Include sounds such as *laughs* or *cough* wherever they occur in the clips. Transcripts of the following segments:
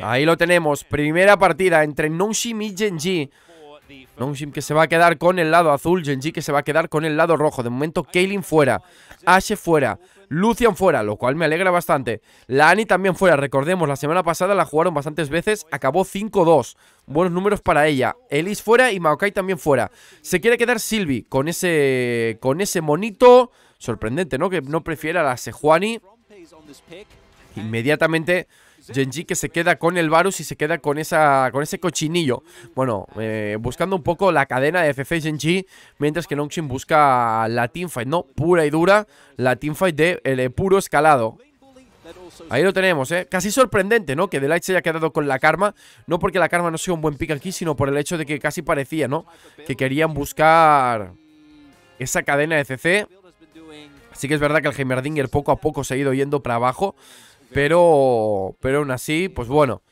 Ahí lo tenemos, primera partida entre Nongshim y Genji Nongshim que se va a quedar con el lado azul, Genji que se va a quedar con el lado rojo De momento Kaylin fuera, Ashe fuera, Lucian fuera, lo cual me alegra bastante La también fuera, recordemos, la semana pasada la jugaron bastantes veces, acabó 5-2 Buenos números para ella, Elise fuera y Maokai también fuera Se quiere quedar Silvi con ese, con ese monito, sorprendente, ¿no? Que no prefiera a la Sejuani Inmediatamente Genji que se queda con el Varus y se queda con, esa, con ese cochinillo. Bueno, eh, buscando un poco la cadena de CC Genji, mientras que Nongshin busca la teamfight, ¿no? Pura y dura, la teamfight de, el eh, puro escalado. Ahí lo tenemos, ¿eh? Casi sorprendente, ¿no? Que Delight se haya quedado con la Karma. No porque la Karma no sea un buen pick aquí, sino por el hecho de que casi parecía, ¿no? Que querían buscar esa cadena de CC. Así que es verdad que el Heimerdinger poco a poco se ha ido yendo para abajo. Pero, pero aún así, pues bueno,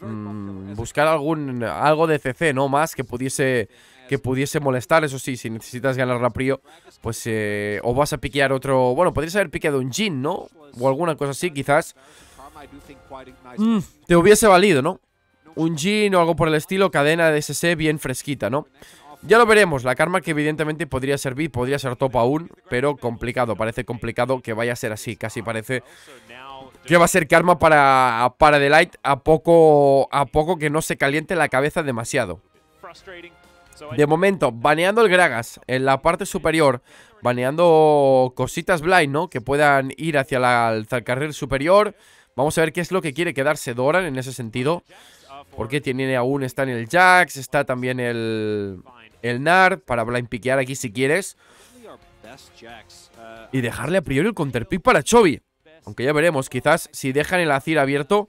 mm, buscar algún algo de CC, ¿no? Más que pudiese que pudiese molestar, eso sí, si necesitas ganar la prio, pues eh, o vas a piquear otro, bueno, podrías haber piqueado un Jin, ¿no? O alguna cosa así, quizás. Mm, te hubiese valido, ¿no? Un Jin o algo por el estilo, cadena de CC bien fresquita, ¿no? Ya lo veremos, la karma que evidentemente podría servir, podría ser top aún, pero complicado, parece complicado que vaya a ser así, casi parece que va a ser karma para, para The Light a poco, a poco que no se caliente la cabeza demasiado. De momento, baneando el Gragas en la parte superior, baneando cositas blind, ¿no? Que puedan ir hacia, la, el carril superior. Vamos a ver qué es lo que quiere quedarse Doran en ese sentido. Porque tiene aún, está en el Jax, está también el, el Nar para blind piquear aquí si quieres. Uh, y dejarle a priori el pick para Chovy. Aunque ya veremos, quizás si dejan el Azir abierto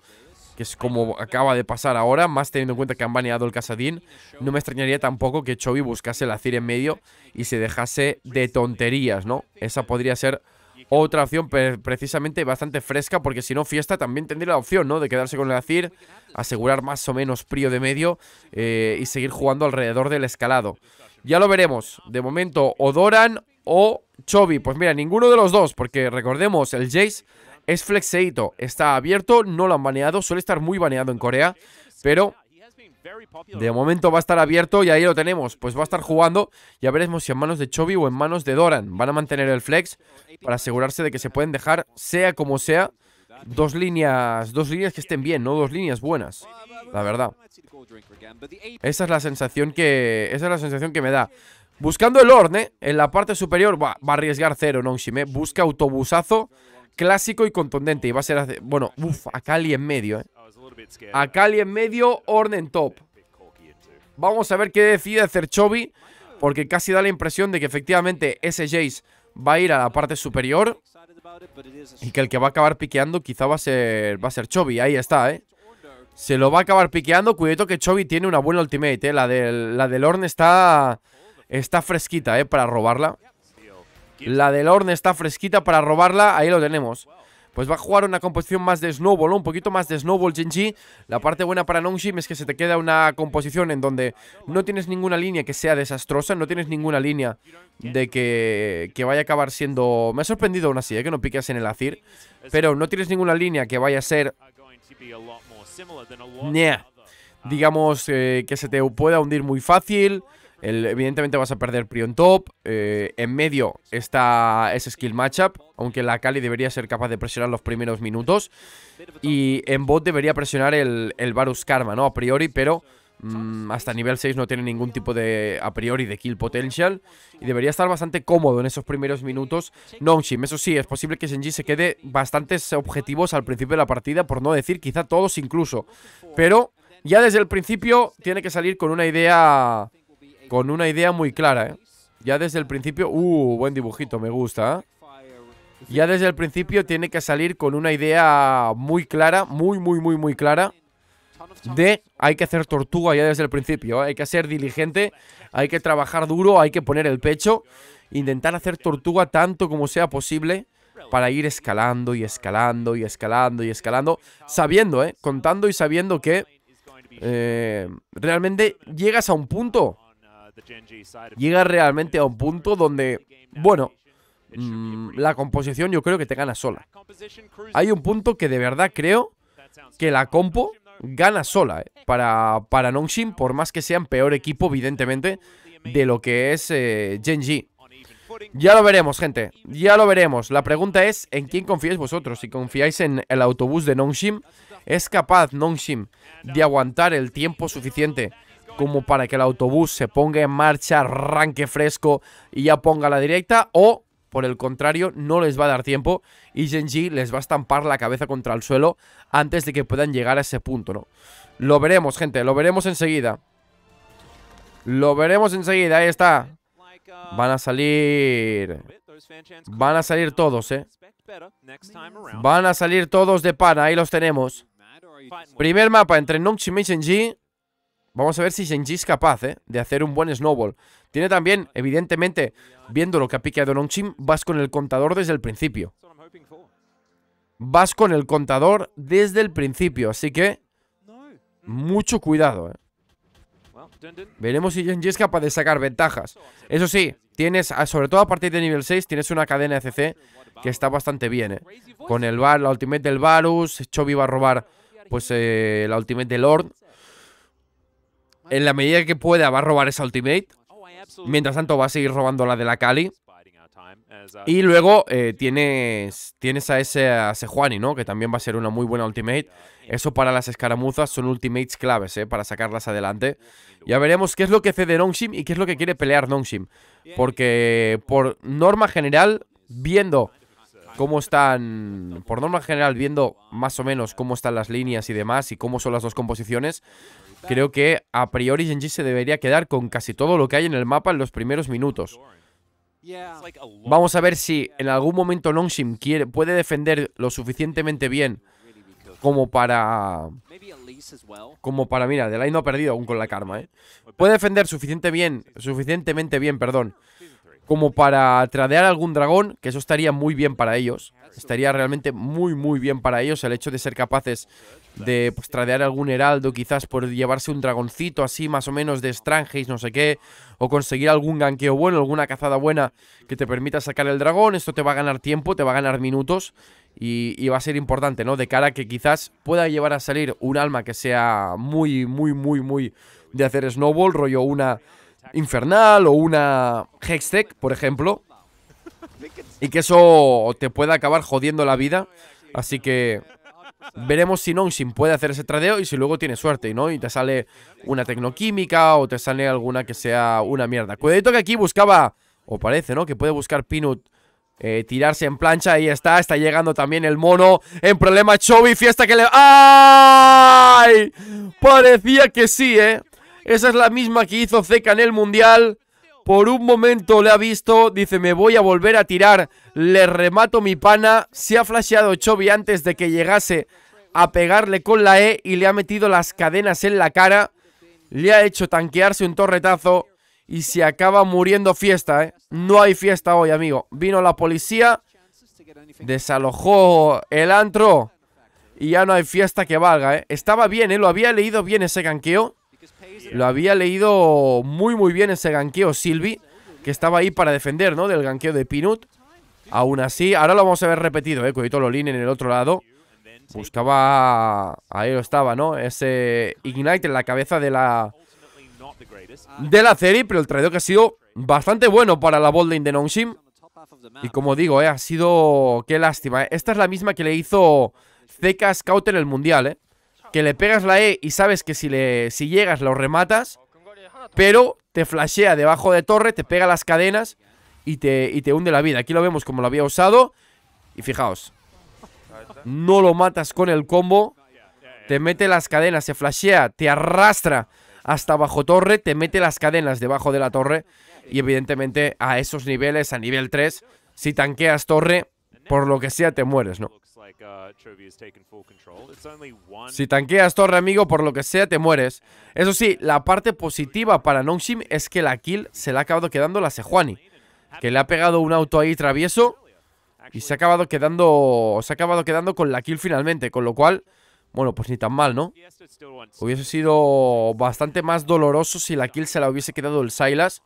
que es como acaba de pasar ahora, más teniendo en cuenta que han baneado el Casadín, no me extrañaría tampoco que Chovy buscase el Azir en medio y se dejase de tonterías, ¿no? Esa podría ser otra opción precisamente bastante fresca, porque si no, Fiesta también tendría la opción, ¿no? De quedarse con el Azir, asegurar más o menos Prio de medio eh, y seguir jugando alrededor del escalado. Ya lo veremos. De momento, Odoran o Chovy. Pues mira, ninguno de los dos, porque recordemos, el Jace es flexeito, está abierto, no lo han baneado, suele estar muy baneado en Corea, pero de momento va a estar abierto y ahí lo tenemos, pues va a estar jugando, ya veremos si en manos de Chovy o en manos de Doran. Van a mantener el flex para asegurarse de que se pueden dejar, sea como sea, dos líneas, dos líneas que estén bien, no dos líneas buenas, la verdad. Esa es la sensación que, esa es la sensación que me da. Buscando el Orne, ¿eh? en la parte superior va, a arriesgar cero shime. Busca autobusazo clásico y contundente. Y va a ser, bueno, uff, Akali en medio, eh. Cali en medio, Orne en top. Vamos a ver qué decide hacer Chovy. Porque casi da la impresión de que efectivamente ese Jace va a ir a la parte superior. Y que el que va a acabar piqueando quizá va a ser, va a ser Chobi. Ahí está, eh. Se lo va a acabar piqueando. Cuidado que Chovy tiene una buena ultimate, eh. La del, la del está está fresquita, ¿eh? Para robarla. La del Orne está fresquita para robarla. Ahí lo tenemos. Pues va a jugar una composición más de Snowball, un poquito más de Snowball Genji. La parte buena para Nongshim es que se te queda una composición en donde no tienes ninguna línea que sea desastrosa, no tienes ninguna línea de que, que vaya a acabar siendo... Me ha sorprendido aún así, ¿eh? que no piques en el Azir, pero no tienes ninguna línea que vaya a ser... Digamos eh, que se te pueda hundir muy fácil evidentemente vas a perder en top. Eh, en medio está ese skill matchup. Aunque la Kali debería ser capaz de presionar los primeros minutos. Y en bot debería presionar el, el Varus Karma, ¿no? A priori, pero mm, hasta nivel 6 no tiene ningún tipo de a priori de kill potential. Y debería estar bastante cómodo en esos primeros minutos. Non-shim, eso sí, es posible que Shenji se quede bastantes objetivos al principio de la partida. Por no decir quizá todos incluso. Pero ya desde el principio tiene que salir con una idea con una idea muy clara, ¿eh? Ya desde el principio... Uh, buen dibujito, me gusta, ¿eh? Ya desde el principio tiene que salir con una idea muy clara, muy, muy, muy, muy clara de hay que hacer tortuga ya desde el principio, ¿eh? hay que ser diligente, hay que trabajar duro, hay que poner el pecho, intentar hacer tortuga tanto como sea posible para ir escalando y escalando y escalando y escalando, sabiendo, ¿eh? contando y sabiendo que eh, realmente llegas a un punto llega realmente a un punto donde, bueno, mm, la composición yo creo que te gana sola. Hay un punto que de verdad creo que la compo gana sola eh, para, para Nongshim, por más que sean peor equipo, evidentemente, de lo que es eh, Genji. Ya lo veremos, gente. Ya lo veremos. La pregunta es en quién confiáis vosotros. Si confiáis en el autobús de Nongshim, ¿es capaz Nongshim de aguantar el tiempo suficiente como para que el autobús se ponga en marcha, arranque fresco y ya ponga la directa o por el contrario, no les va a dar tiempo y Genji les va a estampar la cabeza contra el suelo antes de que puedan llegar a ese punto, ¿no? Lo veremos, gente, lo veremos enseguida. Lo veremos enseguida, ahí está. Van a salir... Van a salir todos, ¿eh? Van a salir todos de pana, ahí los tenemos. Primer mapa entre Nongchim y Genji. Vamos a ver si Genji es capaz eh, de hacer un buen snowball. Tiene también, evidentemente, viendo lo que ha piqueado Nongchim, vas con el contador desde el principio. Vas con el contador desde el principio, así que mucho cuidado. Eh. Veremos si Genji es capaz de sacar ventajas. Eso sí, tienes, ah, sobre todo a partir de nivel 6, tienes una cadena CC que está bastante bien. Eh. Con el bar, la ultimate del Varus, Chobi va a robar pues la ultimate del Lord en la medida que pueda va a robar esa ultimate. Oh, Mientras tanto va a seguir robando la de la Kali uh, Y luego eh, tienes, tienes a ese a Sejuani, ¿no? Que también va a ser una muy buena ultimate. Eso para las escaramuzas son ultimates claves, ¿eh? Para sacarlas adelante. Ya veremos qué es lo que cede Nongshim y qué es lo que quiere pelear Nongshim. Porque por norma general, viendo cómo están, por norma general, viendo más o menos cómo están las líneas y demás y cómo son las dos composiciones, Creo que a priori Genji se debería quedar con casi todo lo que hay en el mapa en los primeros minutos. Vamos a ver si en algún momento Longshim quiere, puede defender lo suficientemente bien como para... Como para, mira, Delay no ha perdido aún con la karma, ¿eh? Puede defender suficiente bien, suficientemente bien, perdón, como para tradear algún dragón, que eso estaría muy bien para ellos estaría realmente muy, muy bien para ellos el hecho de ser capaces de pues, tradear algún heraldo, quizás por llevarse un dragoncito así más o menos de Strangeis, no sé qué, o conseguir algún ganqueo bueno, alguna cazada buena que te permita sacar el dragón, esto te va a ganar tiempo, te va a ganar minutos y, va a ser importante, ¿no? De cara que quizás pueda llevar a salir un alma que sea muy, muy, muy, muy de hacer snowball, rollo una infernal o una hextech, por ejemplo, y que eso te pueda acabar jodiendo la vida. Así que veremos si sin puede hacer ese tradeo y si luego tiene suerte, ¿no? Y te sale una tecnoquímica o te sale alguna que sea una mierda. Cuidadito que aquí buscaba, o parece, ¿no? Que puede buscar Pinut. Eh, tirarse en plancha, ahí está, está llegando también el mono En problema Chovy, fiesta que le... ¡Ay! Parecía que sí, ¿eh? Esa es la misma que hizo Zeca en el Mundial por un momento le ha visto, dice me voy a volver a tirar, le remato mi pana, se ha flasheado Chovy antes de que llegase a pegarle con la E y le ha metido las cadenas en la cara, le ha hecho tanquearse un torretazo y se acaba muriendo fiesta, ¿eh? No hay fiesta hoy, amigo. Vino la policía, desalojó el antro y ya no hay fiesta que valga, ¿eh? Estaba bien, ¿eh? Lo había leído bien ese canqueo. Lo había leído muy muy bien ese ganqueo Silvi, que estaba ahí para defender, ¿no? Del ganqueo de Pinut. Aún así, ahora lo vamos a ver repetido, ¿eh? Cuidito Lolin en el otro lado. Buscaba... Ahí lo estaba, ¿no? Ese Ignite en la cabeza de la... De la serie, pero el traidor que ha sido bastante bueno para la botlane de Nongshim. Y como digo, ¿eh? ha sido... Qué lástima, ¿eh? Esta es la misma que le hizo ZK Scout en el Mundial, ¿eh? que le pegas la E y sabes que si, le, si llegas lo rematas, pero te flashea debajo de torre, te pega las cadenas y te, y te hunde la vida. Aquí lo vemos como lo había usado. Y fijaos, no lo matas con el combo, te mete las cadenas, se flashea, te arrastra hasta bajo torre, te mete las cadenas debajo de la torre. Y evidentemente a esos niveles, a nivel 3, si tanqueas torre, por lo que sea te mueres, ¿no? Uh, si tanqueas torre, amigo, por lo que sea, te mueres. Eso sí, la parte positiva para Nongshim es que la kill se la ha acabado quedando la Sejuani. Que le ha pegado un auto ahí travieso y se ha acabado quedando se ha acabado quedando con la kill finalmente, con lo cual, bueno, pues ni tan mal, ¿no? Hubiese sido bastante más doloroso si la kill se la hubiese quedado el Silas,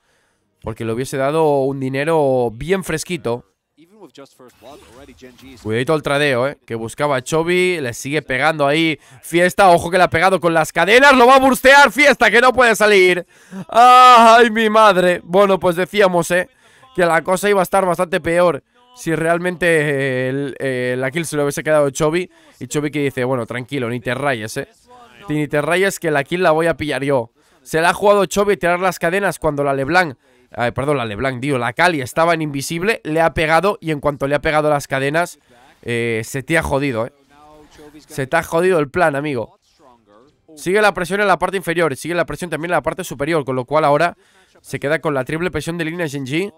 porque le hubiese dado un dinero bien fresquito. Cuidadito el tradeo, eh. Que buscaba a Le sigue pegando ahí. Fiesta. Ojo que le ha pegado con las cadenas. Lo va a burstear. Fiesta que no puede salir. ¡Ay, mi madre! Bueno, pues decíamos, eh. Que la cosa iba a estar bastante peor si realmente eh, el, eh, la kill se lo hubiese quedado Chobi. Y Chobi que dice, bueno, tranquilo, ni te rayes, eh. Ni te rayes que la kill la voy a pillar yo. Se la ha jugado Chobi tirar las cadenas cuando la Leblanc perdón, la LeBlanc, tío, la Cali estaba en invisible, le ha pegado y en cuanto le ha pegado las cadenas, eh, se te ha jodido, ¿eh? Se te ha jodido el plan, amigo. Sigue la presión en la parte inferior, sigue la presión también en la parte superior, con lo cual ahora se queda con la triple presión de línea Genji.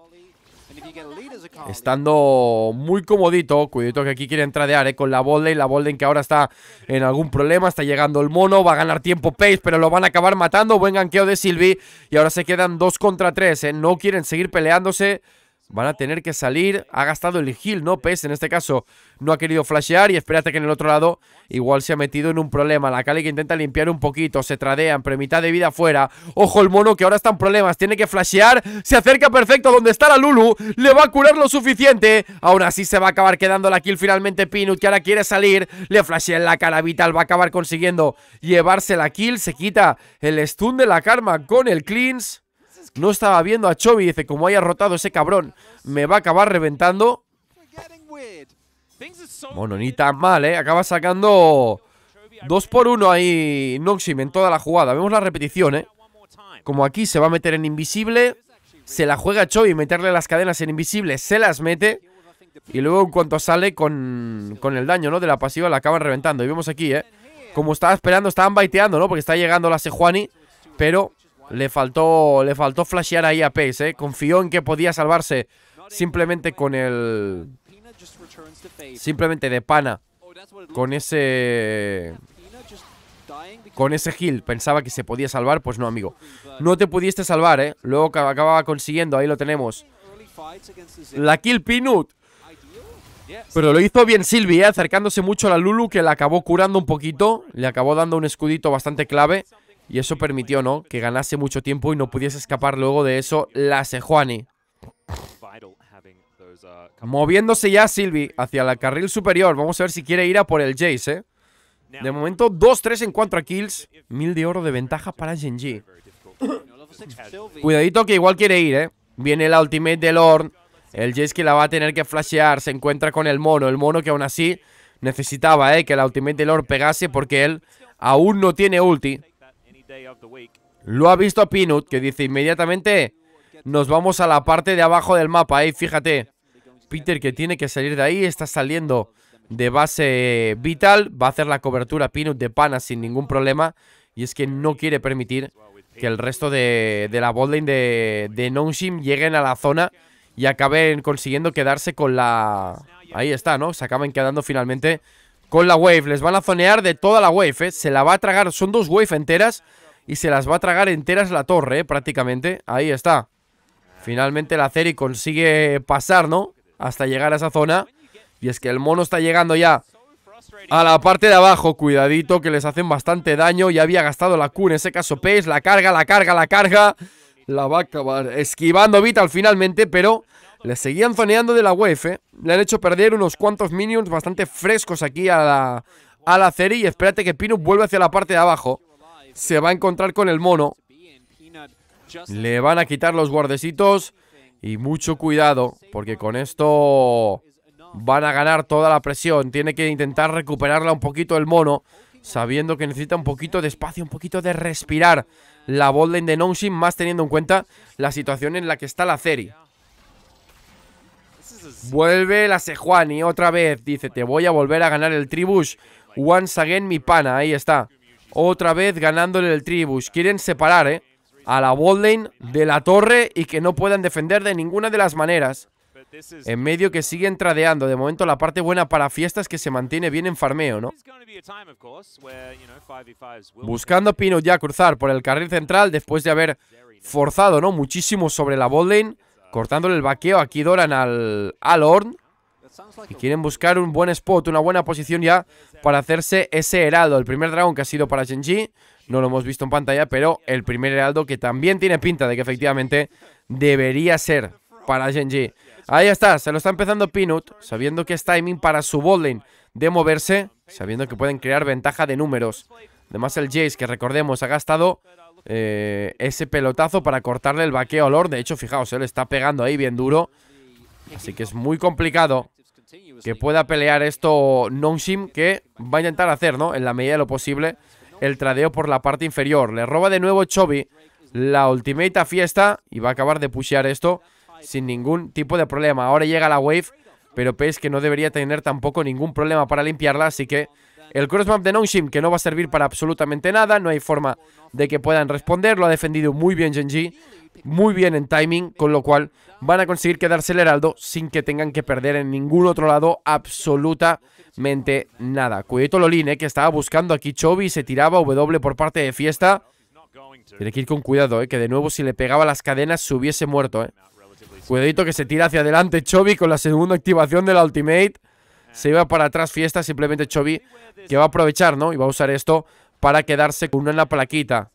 Estando muy comodito, Cuidito que aquí quiere de ¿eh? con la Bolden, la Bolden que ahora está en algún problema, está llegando el mono, va a ganar tiempo Pace, pero lo van a acabar matando, buen ganqueo de Silvi y ahora se quedan dos contra tres, eh, no quieren seguir peleándose. Van a tener que salir. Ha gastado el heal, ¿no? Pes, en este caso, no ha querido flashear. Y espérate que en el otro lado igual se ha metido en un problema. La Kali que intenta limpiar un poquito. Se tradean, pero mitad de vida afuera, Ojo el mono que ahora está en problemas. Tiene que flashear. Se acerca perfecto donde está la Lulu. Le va a curar lo suficiente. Aún así se va a acabar quedando la kill finalmente Pinut. Que ahora quiere salir. Le flashea en la cara vital. Va a acabar consiguiendo llevarse la kill. Se quita el stun de la karma con el cleanse. No estaba viendo a Chovy. Dice, como haya rotado ese cabrón, me va a acabar reventando. Bueno, ni tan mal, ¿eh? Acaba sacando dos por uno ahí Noxim en toda la jugada. Vemos la repetición, ¿eh? Como aquí se va a meter en invisible. Se la juega Chovy, meterle las cadenas en invisible. Se las mete. Y luego en cuanto sale con, con el daño, ¿no? De la pasiva la acaban reventando. Y vemos aquí, ¿eh? Como estaba esperando, estaban baiteando, ¿no? Porque está llegando la Sejuani. Pero le faltó, le faltó flashear ahí a Pace, ¿eh? Confió en que podía salvarse simplemente con el... Simplemente de pana. Con ese... Con ese heal. Pensaba que se podía salvar. Pues no, amigo. No te pudiste salvar, ¿eh? Luego acababa consiguiendo. Ahí lo tenemos. La kill Peanut. Pero lo hizo bien Sylvie, ¿eh? acercándose mucho a la Lulu, que la acabó curando un poquito. Le acabó dando un escudito bastante clave. Y eso permitió, ¿no? Que ganase mucho tiempo y no pudiese escapar luego de eso la Sejuani. Moviéndose ya Silvi hacia la carril superior. Vamos a ver si quiere ir a por el Jace, ¿eh? De momento, 2-3 en cuatro a kills. Mil de oro de ventaja para Genji. Cuidadito que igual quiere ir, ¿eh? Viene la ultimate de Lord. El Jace que la va a tener que flashear. Se encuentra con el mono. El mono que aún así necesitaba, ¿eh? Que la ultimate de Lord pegase porque él aún no tiene ulti. Lo ha visto Peanut, que dice inmediatamente nos vamos a la parte de abajo del mapa, Ahí Fíjate, Peter que tiene que salir de ahí, está saliendo de base vital, va a hacer la cobertura Peanut de pana sin ningún problema y es que no quiere permitir que el resto de, la botlane de, de Nongshim lleguen a la zona y acaben consiguiendo quedarse con la... Ahí está, ¿no? Se acaban quedando finalmente con la wave. Les van a zonear de toda la wave, ¿eh? Se la va a tragar. Son dos wave enteras y se las va a tragar enteras la torre, ¿eh? prácticamente. Ahí está. Finalmente la Ceri consigue pasar, ¿no? Hasta llegar a esa zona. Y es que el mono está llegando ya a la parte de abajo. Cuidadito, que les hacen bastante daño. Ya había gastado la Q, en ese caso Pace. La carga, la carga, la carga. La va a acabar esquivando Vital finalmente, pero le seguían zoneando de la UEF, ¿eh? Le han hecho perder unos cuantos minions bastante frescos aquí a la, a la Ceri. Y espérate que Pino vuelve hacia la parte de abajo. Se va a encontrar con el mono. Le van a quitar los guardecitos. Y mucho cuidado, porque con esto van a ganar toda la presión. Tiene que intentar recuperarla un poquito el mono, sabiendo que necesita un poquito de espacio, un poquito de respirar la botlane de Nongshin, más teniendo en cuenta la situación en la que está la Ceri. Vuelve la Sejuani otra vez. Dice, te voy a volver a ganar el Tribush. Once again, mi pana. Ahí está. Otra vez ganándole el Tribush. Quieren separar, ¿eh? A la botlane de la torre y que no puedan defender de ninguna de las maneras. En medio que siguen tradeando. De momento la parte buena para fiestas es que se mantiene bien en farmeo, ¿no? Buscando Pino ya cruzar por el carril central después de haber forzado, ¿no? Muchísimo sobre la botlane. Cortándole el vaqueo aquí Doran al, Alorn. Y quieren buscar un buen spot, una buena posición ya para hacerse ese heraldo. El primer dragón que ha sido para Genji, no lo hemos visto en pantalla, pero el primer heraldo que también tiene pinta de que efectivamente debería ser para Genji. Ahí está, se lo está empezando Peanut, sabiendo que es timing para su bowling de moverse, sabiendo que pueden crear ventaja de números. Además el Jace, que recordemos, ha gastado eh, ese pelotazo para cortarle el vaqueo olor. De hecho, fijaos, él está pegando ahí bien duro. Así que es muy complicado que pueda pelear esto Nongshim, que va a intentar hacer, ¿no? En la medida de lo posible, el tradeo por la parte inferior. Le roba de nuevo Chobi la ultimate Fiesta y va a acabar de pushear esto sin ningún tipo de problema. Ahora llega la Wave, pero veis que no debería tener tampoco ningún problema para limpiarla, así que el crossmap de Nongshim que no va a servir para absolutamente nada, no hay forma de que puedan responder, lo ha defendido muy bien Genji, muy bien en timing, con lo cual van a conseguir quedarse el heraldo sin que tengan que perder en ningún otro lado absolutamente nada. Cuidado loline eh, que estaba buscando aquí y se tiraba W por parte de Fiesta. Tiene que ir con cuidado, eh, que de nuevo si le pegaba las cadenas se hubiese muerto. Eh. Cuidadito que se tira hacia adelante Chobi con la segunda activación de la ultimate se iba para atrás fiesta, simplemente Chovy que va a aprovechar, ¿no? Y va a usar esto para quedarse con una en la plaquita.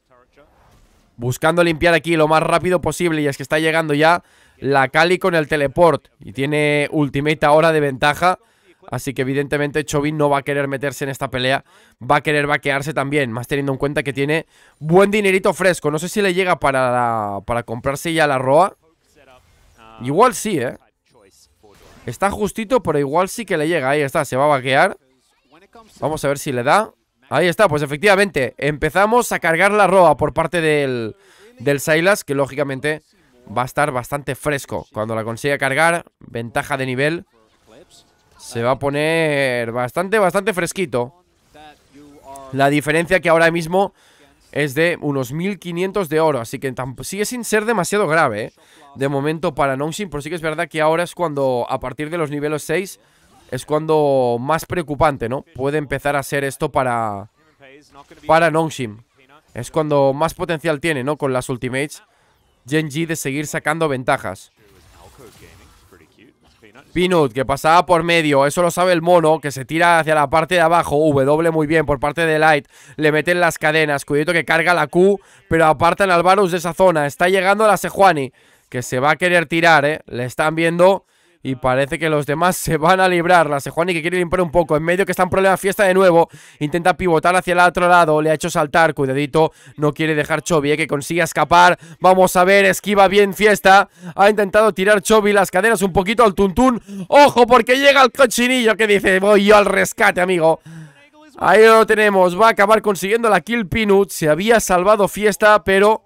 Buscando limpiar aquí lo más rápido posible y es que está llegando ya la Cali con el teleport y tiene ultimate ahora de ventaja. Así que evidentemente Chovy no va a querer meterse en esta pelea Va a querer vaquearse también Más teniendo en cuenta que tiene buen dinerito fresco No sé si le llega para, para comprarse ya la Roa Igual sí, ¿eh? Está justito, pero igual sí que le llega. Ahí está, se va a vaquear. Vamos a ver si le da. Ahí está, pues efectivamente, empezamos a cargar la roa por parte del, del Silas, que lógicamente va a estar bastante fresco. Cuando la consiga cargar, ventaja de nivel, se va a poner bastante, bastante fresquito. La diferencia que ahora mismo es de unos 1500 de oro, así que sigue sin ser demasiado grave, ¿eh? de momento para Nongshim, pero sí que es verdad que ahora es cuando, a partir de los niveles 6, es cuando más preocupante, ¿no? Puede empezar a ser esto para, para Nongshin. Es cuando más potencial tiene, ¿no? Con las ultimates, Genji de seguir sacando ventajas. Pinut, que pasaba por medio, eso lo sabe el mono, que se tira hacia la parte de abajo, W muy bien por parte de Light, le meten las cadenas, cuidado que carga la Q, pero apartan al Varus de esa zona, está llegando la Sejuani, que se va a querer tirar, ¿eh? le están viendo y parece que los demás se van a librar. La Sejuani que quiere limpiar un poco. En medio que está en problema Fiesta de nuevo. Intenta pivotar hacia el otro lado. Le ha hecho saltar. Cuidadito. No quiere dejar Chovy. Eh, que consiga escapar. Vamos a ver. Esquiva bien Fiesta. Ha intentado tirar Chovy las cadenas un poquito al tuntún. ¡Ojo! Porque llega el cochinillo que dice voy yo al rescate, amigo. Ahí lo tenemos. Va a acabar consiguiendo la kill Pinut. Se había salvado Fiesta, pero...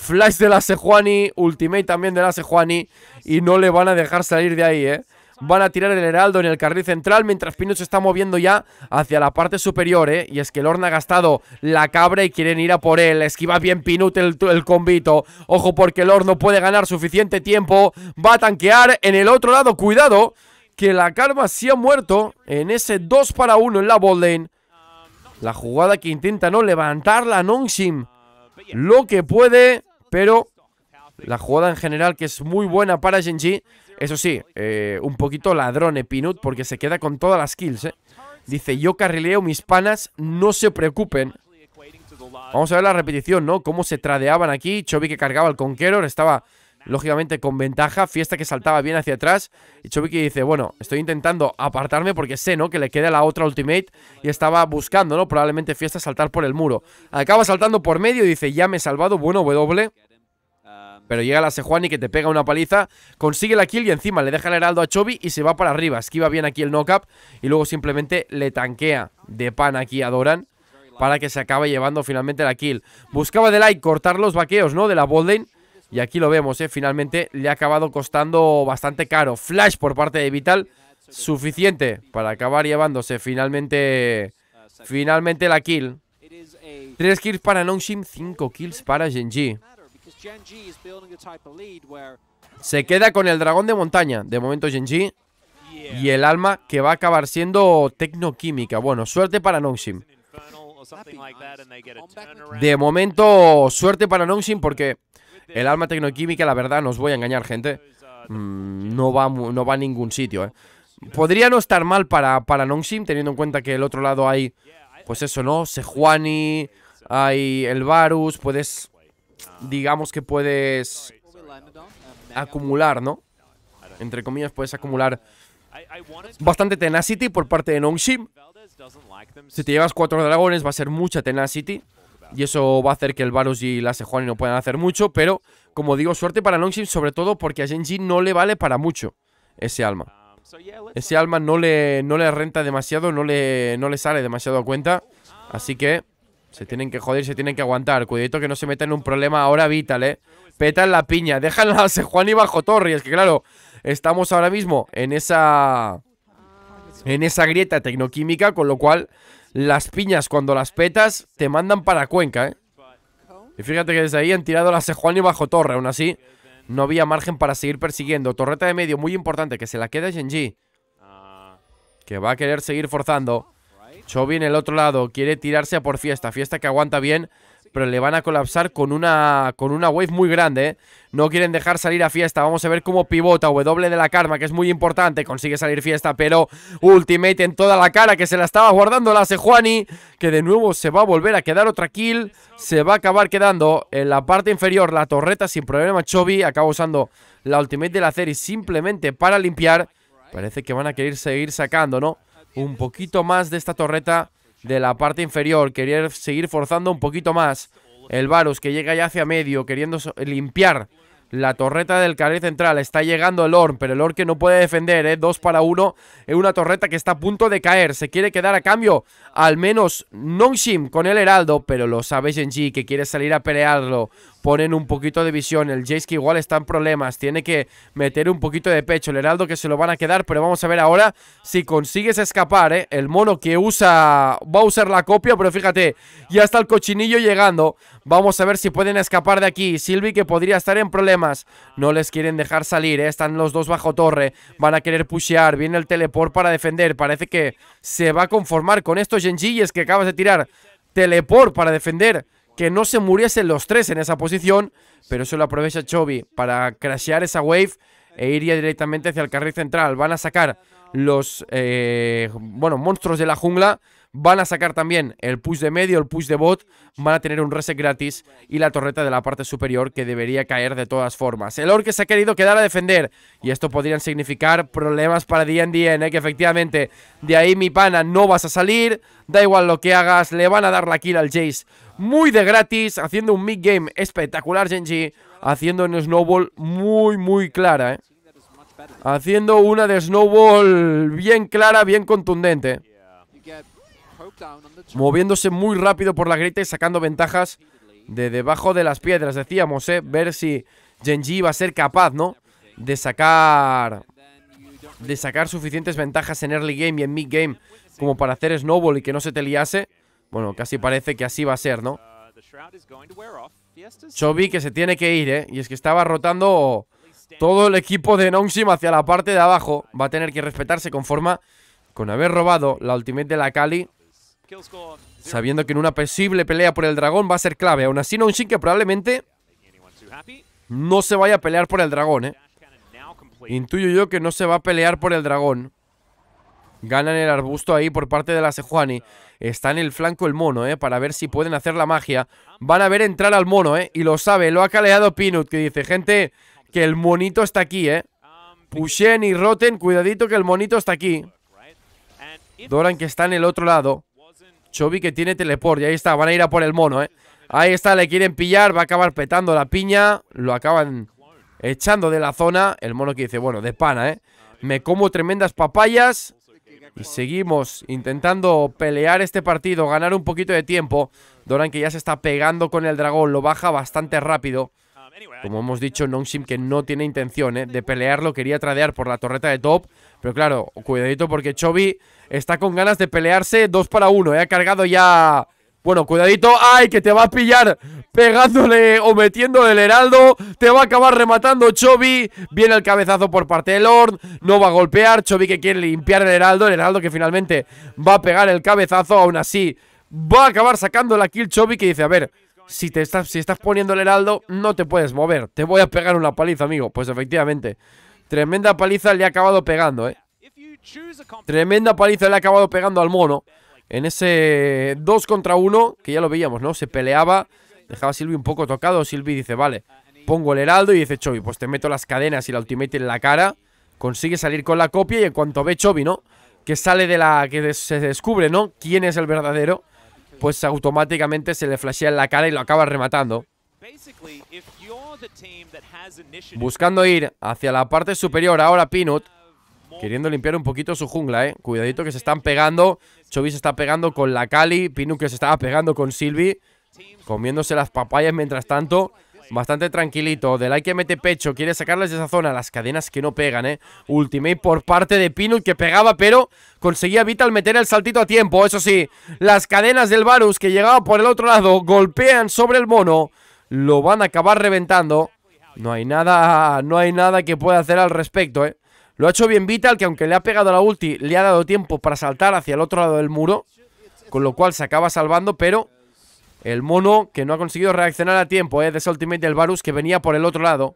Flash de la Sejuani, Ultimate también de la Sejuani y no le van a dejar salir de ahí, ¿eh? Van a tirar el heraldo en el carril central mientras Pino se está moviendo ya hacia la parte superior, ¿eh? Y es que Lorna ha gastado la cabra y quieren ir a por él. Esquiva bien Pinut el, el convito. Ojo porque Horn no puede ganar suficiente tiempo. Va a tanquear en el otro lado. Cuidado que la Karma sí ha muerto en ese 2 para 1 en la Bolden. La jugada que intenta no levantar la Nongshim. Lo que puede pero la jugada en general que es muy buena para Genji. Eso sí, eh, un poquito ladrón Epinut porque se queda con todas las kills. Eh. Dice, yo carrileo mis panas, no se preocupen. Vamos a ver la repetición, ¿no? Cómo se tradeaban aquí. Chovy que cargaba el Conqueror, estaba lógicamente con ventaja, Fiesta que saltaba bien hacia atrás y que dice, bueno, estoy intentando apartarme porque sé, ¿no? Que le queda la otra ultimate y estaba buscando, ¿no? Probablemente Fiesta saltar por el muro. Acaba saltando por medio y dice, ya me he salvado, bueno, W. Pero llega la Sejuani que te pega una paliza, consigue la kill y encima le deja el heraldo a Chobi y se va para arriba. Esquiva bien aquí el knock-up y luego simplemente le tanquea de pan aquí a Doran para que se acabe llevando finalmente la kill. Buscaba de like cortar los vaqueos, ¿no? De la Bolden y aquí lo vemos, ¿eh? finalmente le ha acabado costando bastante caro. Flash por parte de Vital, suficiente para acabar llevándose finalmente, finalmente la kill. Tres kills para Nongshim, cinco kills para Genji. Se queda con el dragón de montaña, de momento Genji. Y el alma que va a acabar siendo tecnoquímica. Bueno, suerte para Nongshim. De momento, suerte para Nongshim porque el alma tecnoquímica, la verdad, no os voy a engañar, gente. Mm, no, va, a ningún sitio, ¿eh? Podría no estar mal para, para Nongshim, teniendo en cuenta que el otro lado hay, pues eso, ¿no? Sejuani, hay el Varus, puedes, digamos que puedes acumular, ¿no? Entre comillas, puedes acumular bastante tenacity por parte de Nongshim. Si te llevas cuatro dragones va a ser mucha tenacity y eso va a hacer que el Varus y la Sejuani no puedan hacer mucho, pero como digo, suerte para Longshin sobre todo porque a Genji no le vale para mucho ese alma. Ese alma no le, no le renta demasiado, no le, no le sale demasiado a cuenta, así que se tienen que joder, se tienen que aguantar. Cuidado que no se metan en un problema ahora vital, ¿eh? Petan la piña, dejan a Sejuani bajo es que claro, estamos ahora mismo en esa en esa grieta tecnoquímica, con lo cual las piñas cuando las petas te mandan para Cuenca, ¿eh? Y fíjate que desde ahí han tirado la Sejuani bajo torre, aún así no había margen para seguir persiguiendo. Torreta de medio, muy importante, que se la queda Genji. Que va a querer seguir forzando. Chovy en el otro lado, quiere tirarse a por fiesta. Fiesta que aguanta bien pero le van a colapsar con una, con una wave muy grande. ¿eh? No quieren dejar salir a Fiesta. Vamos a ver cómo pivota W de la Karma, que es muy importante. Consigue salir Fiesta, pero Ultimate en toda la cara, que se la estaba guardando la Sejuani, que de nuevo se va a volver a quedar otra kill. Se va a acabar quedando en la parte inferior la torreta sin problema. Chobi acaba usando la Ultimate de la Ceri simplemente para limpiar. Parece que van a querer seguir sacando, ¿no? Un poquito más de esta torreta de la parte inferior, querer seguir forzando un poquito más. El Varus que llega ya hacia medio, queriendo limpiar la torreta del carril central. Está llegando el Orn, pero el Orn que no puede defender, ¿eh? Dos para uno es una torreta que está a punto de caer. Se quiere quedar a cambio, al menos Nongshim con el Heraldo, pero lo sabe Genji que quiere salir a pelearlo ponen un poquito de visión. El Jace que igual está en problemas, tiene que meter un poquito de pecho. El Heraldo que se lo van a quedar, pero vamos a ver ahora si consigues escapar, ¿eh? El mono que usa, va a usar la copia, pero fíjate, ya está el cochinillo llegando. Vamos a ver si pueden escapar de aquí. Silvi que podría estar en problemas. No les quieren dejar salir, eh, Están los dos bajo torre, van a querer pushear. Viene el teleport para defender, parece que se va a conformar con estos genjis que acabas de tirar. Teleport para defender que no se muriesen los tres en esa posición, pero eso lo aprovecha Chovy para crashear esa wave e iría directamente hacia el carril central. Van a sacar los eh, monstruos de la jungla. Van a sacar también el push de medio, el push de bot. Van a tener un reset gratis y la torreta de la parte superior que debería caer de todas formas. El orque se ha querido quedar a defender y esto podría significar problemas para D&D, eh, que efectivamente de ahí mi pana no vas a salir. Da igual lo que hagas, le van a dar la kill al Jace muy de gratis, haciendo un mid-game espectacular, Genji, haciendo un snowball muy, muy clara, ¿eh? Haciendo una de snowball bien clara, bien contundente. Moviéndose muy rápido por la grita y sacando ventajas de debajo de las piedras, decíamos, ¿eh? Ver si Genji va a ser capaz, ¿no? De sacar... De sacar suficientes ventajas en early game y en mid game como para hacer snowball y que no se te liase. Bueno, casi parece que así va a ser, ¿no? Chobi que se tiene que ir, ¿eh? Y es que estaba rotando todo el equipo de Nongshim hacia la parte de abajo. Va a tener que respetarse con forma con haber robado la ultimate de la Kali. Sabiendo que en una posible pelea por el dragón va a ser clave. Aún así, Nongshim que probablemente no se vaya a pelear por el dragón, ¿eh? Intuyo yo que no se va a pelear por el dragón. Ganan el arbusto ahí por parte de la Sejuani. Está en el flanco el mono, ¿eh? Para ver si pueden hacer la magia. Van a ver entrar al mono, ¿eh? Y lo sabe, lo ha caleado Pinut, que dice, gente, que el monito está aquí, ¿eh? Pushen y Roten, cuidadito que el monito está aquí. Doran que está en el otro lado. Chobi que tiene teleport y ahí está, van a ir a por el mono, ¿eh? Ahí está, le quieren pillar, va a acabar petando la piña. Lo acaban echando de la zona. El mono que dice, bueno, de pana, ¿eh? Me como tremendas papayas y pues seguimos intentando pelear este partido, ganar un poquito de tiempo. Doran que ya se está pegando con el dragón, lo baja bastante rápido. Um, Como hemos dicho, Nongshim que no tiene intención eh, de pelearlo, quería tradear por la torreta de top. Pero claro, cuidadito porque Chobi está con ganas de pelearse dos para uno. Eh, ha cargado ya bueno, cuidadito, ¡ay, que te va a pillar! Pegándole o metiéndole el heraldo Te va a acabar rematando Chovy Viene el cabezazo por parte de Lord No va a golpear, Chovy que quiere limpiar el heraldo El heraldo que finalmente va a pegar el cabezazo Aún así, va a acabar sacando la kill Chovy que dice, a ver si, te estás, si estás poniendo el heraldo, no te puedes mover Te voy a pegar una paliza, amigo Pues efectivamente, tremenda paliza le ha acabado pegando, eh Tremenda paliza le ha acabado pegando al mono en ese 2 contra 1, que ya lo veíamos, ¿no? Se peleaba, dejaba a Silvi un poco tocado, Silvi dice, vale, pongo el heraldo y dice Chovy, pues te meto las cadenas y la ultimate en la cara, consigue salir con la copia y en cuanto ve Chovy, ¿no? Que sale de la... que se descubre, ¿no? ¿Quién es el verdadero? Pues automáticamente se le flashea en la cara y lo acaba rematando. Buscando ir hacia la parte superior ahora Peanut, Queriendo limpiar un poquito su jungla, eh. Cuidadito que se están pegando. Chovy se está pegando con la Cali. Pinu que se estaba pegando con Silvi. Comiéndose las papayas mientras tanto. Bastante tranquilito. Del like que mete pecho. Quiere sacarlas de esa zona. Las cadenas que no pegan, ¿eh? Ultimate por parte de pinu que pegaba, pero conseguía Vital meter el saltito a tiempo. Eso sí, las cadenas del Varus que llegaba por el otro lado golpean sobre el mono. Lo van a acabar reventando. No hay nada, no hay nada que pueda hacer al respecto, ¿eh? Lo ha hecho bien Vital, que aunque le ha pegado la ulti, le ha dado tiempo para saltar hacia el otro lado del muro. Con lo cual se acaba salvando, pero el mono que no ha conseguido reaccionar a tiempo, es eh, De ese ultimate el Varus que venía por el otro lado.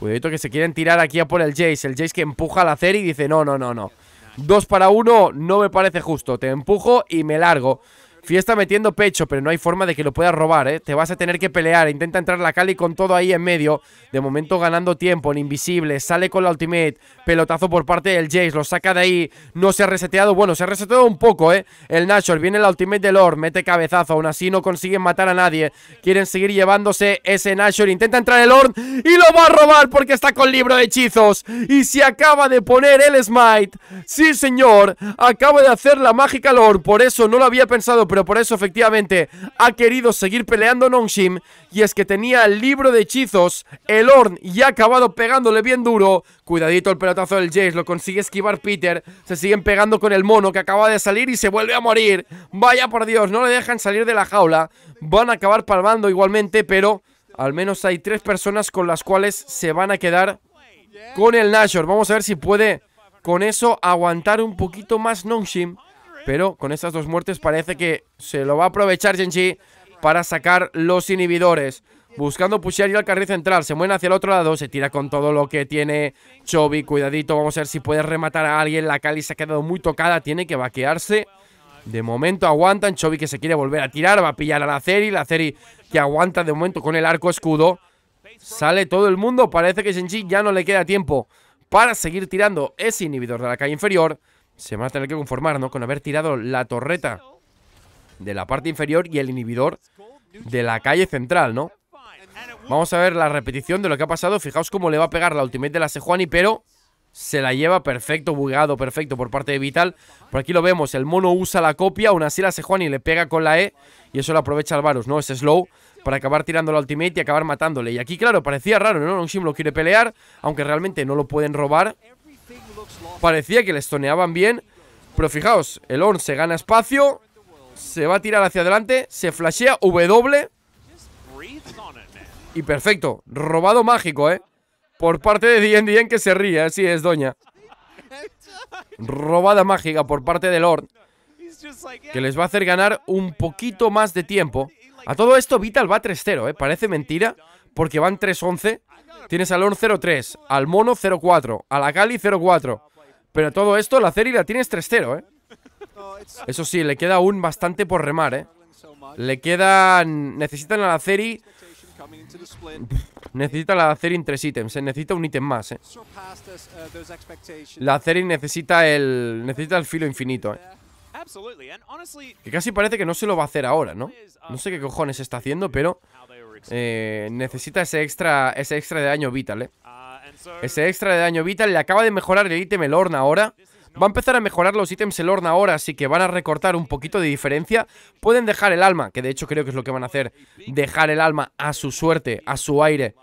Cuidado que se quieren tirar aquí a por el Jace. El Jace que empuja al hacer y dice, no, no, no, no. Dos para uno no me parece justo. Te empujo y me largo. Fiesta metiendo pecho, pero no hay forma de que lo puedas robar, ¿eh? Te vas a tener que pelear. Intenta entrar la Cali con todo ahí en medio. De momento ganando tiempo en Invisible. Sale con la Ultimate. Pelotazo por parte del Jace. Lo saca de ahí. No se ha reseteado. Bueno, se ha reseteado un poco, ¿eh? El Nashor. Viene la Ultimate de Lord. Mete cabezazo. Aún así no consiguen matar a nadie. Quieren seguir llevándose ese Nashor. Intenta entrar el Lord. Y lo va a robar porque está con libro de hechizos. Y se acaba de poner el Smite. Sí, señor. Acaba de hacer la mágica Lord. Por eso no lo había pensado pero por eso efectivamente ha querido seguir peleando Nongshim. Y es que tenía el libro de hechizos, el horn, y ha acabado pegándole bien duro. Cuidadito el pelotazo del Jace, lo consigue esquivar Peter. Se siguen pegando con el mono que acaba de salir y se vuelve a morir. Vaya por Dios, no le dejan salir de la jaula. Van a acabar palmando igualmente, pero al menos hay tres personas con las cuales se van a quedar con el Nashor. Vamos a ver si puede con eso aguantar un poquito más Nongshim. Pero con estas dos muertes parece que se lo va a aprovechar Genji para sacar los inhibidores. Buscando pushear y al carril central. Se mueve hacia el otro lado. Se tira con todo lo que tiene Chobi. Cuidadito. Vamos a ver si puede rematar a alguien. La Cali se ha quedado muy tocada. Tiene que vaquearse. De momento aguantan. Chobi que se quiere volver a tirar. Va a pillar a la Ceri. La Ceri que aguanta de momento con el arco escudo. Sale todo el mundo. Parece que Genji ya no le queda tiempo para seguir tirando ese inhibidor de la calle inferior se va a tener que conformar, ¿no? Con haber tirado la torreta de la parte inferior y el inhibidor de la calle central, ¿no? Vamos a ver la repetición de lo que ha pasado. Fijaos cómo le va a pegar la ultimate de la Sejuani, pero se la lleva perfecto, bugado, perfecto por parte de Vital. Por aquí lo vemos, el mono usa la copia, aún así la Sejuani le pega con la E y eso lo aprovecha Alvarus, ¿no? Es slow para acabar tirando la ultimate y acabar matándole. Y aquí, claro, parecía raro, ¿no? Un lo quiere pelear, aunque realmente no lo pueden robar. Parecía que les toneaban bien Pero fijaos, el Horn se gana espacio Se va a tirar hacia adelante Se flashea W Y perfecto Robado mágico, eh Por parte de Dien Dien que se ríe, así es, doña Robada mágica por parte del Orn Que les va a hacer ganar un poquito más de tiempo A todo esto Vital va 3-0, eh Parece mentira Porque van 3-11 Tienes al Lorn 0 al Mono 04, a la Cali 04, Pero todo esto, la Ceri la tienes 3-0, ¿eh? Eso sí, le queda aún bastante por remar, ¿eh? Le quedan... Necesitan a la Ceri... Necesita la en tres ítems, necesita un ítem más, eh. La ceri necesita el. Necesita el filo infinito, eh. Que casi parece que no se lo va a hacer ahora, ¿no? No sé qué cojones está haciendo, pero eh, necesita ese extra, ese extra de daño vital, ¿eh? Ah, ese extra de daño vital le acaba de mejorar el ítem el horno ahora. Va a empezar a mejorar los ítems el horno ahora, así que van a recortar un poquito de diferencia. Pueden dejar el alma, que de hecho creo que es lo que van a hacer. Dejar el alma a su suerte, a su aire.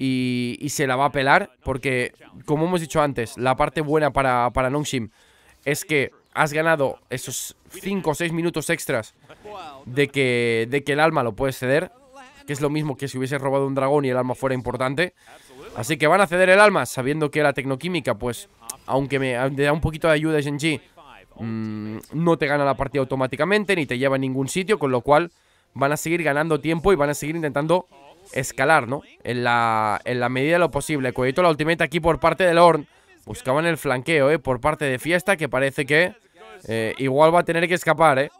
Y, se la va a pelar, porque como hemos dicho antes, la parte buena para, para Nongshim es que has ganado esos 5 o 6 minutos extras de que, de que el alma lo puedes ceder que es lo mismo que si hubiese robado un dragón y el alma fuera importante. Así que van a ceder el alma, sabiendo que la tecnoquímica, pues, aunque me da un poquito de ayuda en mm, no te gana la partida automáticamente, ni te lleva a ningún sitio, con lo cual van a seguir ganando tiempo y van a seguir intentando escalar, ¿no? En la, en la medida de lo posible. Cuellito la ultimate aquí por parte de Lorn. Buscaban el flanqueo, ¿eh? Por parte de Fiesta, que parece que eh, igual va a tener que escapar, ¿eh?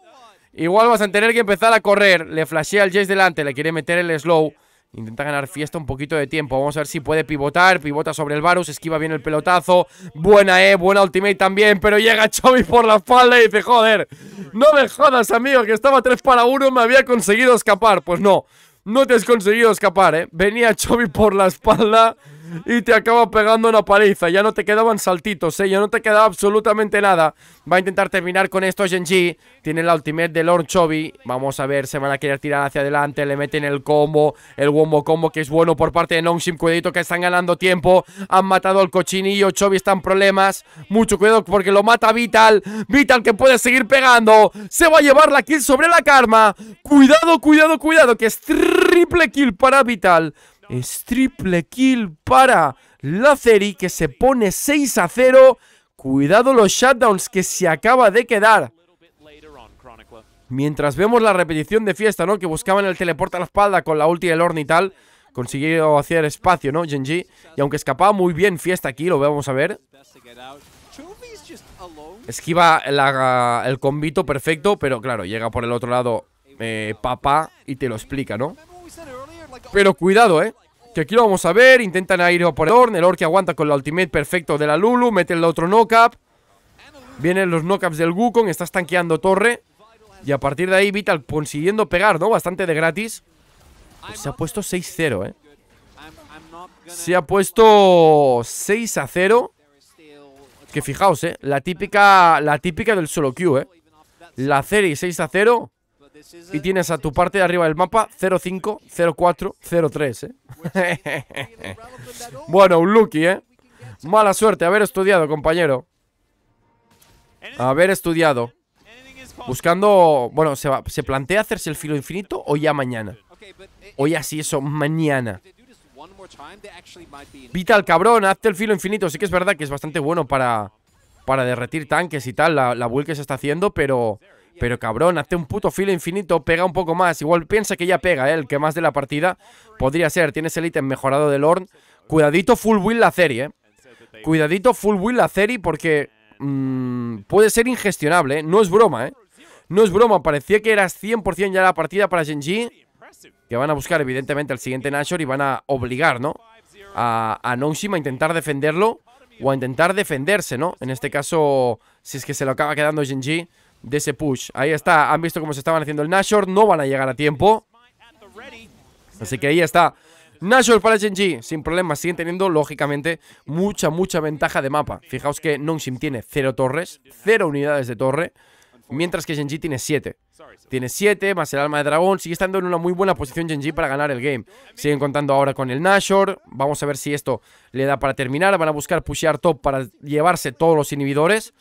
Igual vas a tener que empezar a correr. Le flashea al Jace delante, le quiere meter el slow. Intenta ganar fiesta un poquito de tiempo. Vamos a ver si puede pivotar. Pivota sobre el Varus, esquiva bien el pelotazo. Buena, eh, buena ultimate también. Pero llega Chovy por la espalda y dice: Joder, no me jodas, amigo, que estaba 3 para 1, me había conseguido escapar. Pues no, no te has conseguido escapar, eh. Venía Chovy por la espalda y te acaba pegando una paliza. Ya no te quedaban saltitos, ¿eh? Ya no te quedaba absolutamente nada. Va a intentar terminar con esto Genji. Tiene la ultimate de Lord Chovy. Vamos a ver, se van a querer tirar hacia adelante. Le meten el combo, el wombo combo que es bueno por parte de Nongshim. Cuidadito que están ganando tiempo. Han matado al cochinillo. Chobi está en problemas. Mucho cuidado porque lo mata Vital. Vital que puede seguir pegando. Se va a llevar la kill sobre la karma. Cuidado, cuidado, cuidado que es triple kill para Vital. Es triple kill para Lazeri que se pone 6 a 0. Cuidado los shutdowns que se acaba de quedar. Mientras vemos la repetición de fiesta, ¿no? Que buscaban el teleporte a la espalda con la ulti del Orn y tal. Consiguió hacer espacio, ¿no? Genji. Y aunque escapaba muy bien fiesta aquí, lo vamos a ver. Esquiva el combito perfecto, pero claro, llega por el otro lado eh, papá y te lo explica, ¿no? Pero cuidado, ¿eh? Que aquí lo vamos a ver. Intentan a por el Orn. El Orn que aguanta con la ultimate perfecto de la Lulu. Mete el otro knock-up. Vienen los knock-ups del Wukong. Está tanqueando torre. Y a partir de ahí Vital consiguiendo pegar, ¿no? Bastante de gratis. se ha puesto 6-0, ¿eh? Se ha puesto 6-0. Que fijaos, ¿eh? La típica, la típica del solo Q, ¿eh? La serie 6-0 y tienes a tu parte de arriba del mapa 05, 04, 03, ¿eh? *laughs* bueno, un lucky, ¿eh? Mala suerte, haber estudiado, compañero. Haber estudiado. Buscando... Bueno, se, se plantea hacerse el filo infinito o ya mañana. O ya sí, eso, mañana. Vital, cabrón, hazte el filo infinito. Sí que es verdad que es bastante bueno para, para derretir tanques y tal, la, la build que se está haciendo, pero... Pero cabrón, hace un puto filo infinito, pega un poco más. Igual piensa que ya pega, él, ¿eh? el que más de la partida. Podría ser, tienes el ítem mejorado del Lorn, Cuidadito full will la serie, ¿eh? Cuidadito full will la serie porque mm, puede ser ingestionable, ¿eh? No es broma, ¿eh? No es broma, parecía que eras 100% ya la partida para Genji. Que van a buscar evidentemente al siguiente Nashor y van a obligar, ¿no? A, a a intentar defenderlo o a intentar defenderse, ¿no? En este caso, si es que se lo acaba quedando Genji de ese push. Ahí está, han visto cómo se estaban haciendo el Nashor, no van a llegar a tiempo. Así que ahí está. Nashor para Genji, sin problemas, siguen teniendo, lógicamente, mucha, mucha ventaja de mapa. Fijaos que Nongshim tiene cero torres, cero unidades de torre, mientras que Genji tiene 7. Tiene 7 más el alma de dragón, sigue estando en una muy buena posición Genji para ganar el game. Siguen contando ahora con el Nashor, vamos a ver si esto le da para terminar. Van a buscar pushear top para llevarse todos los inhibidores.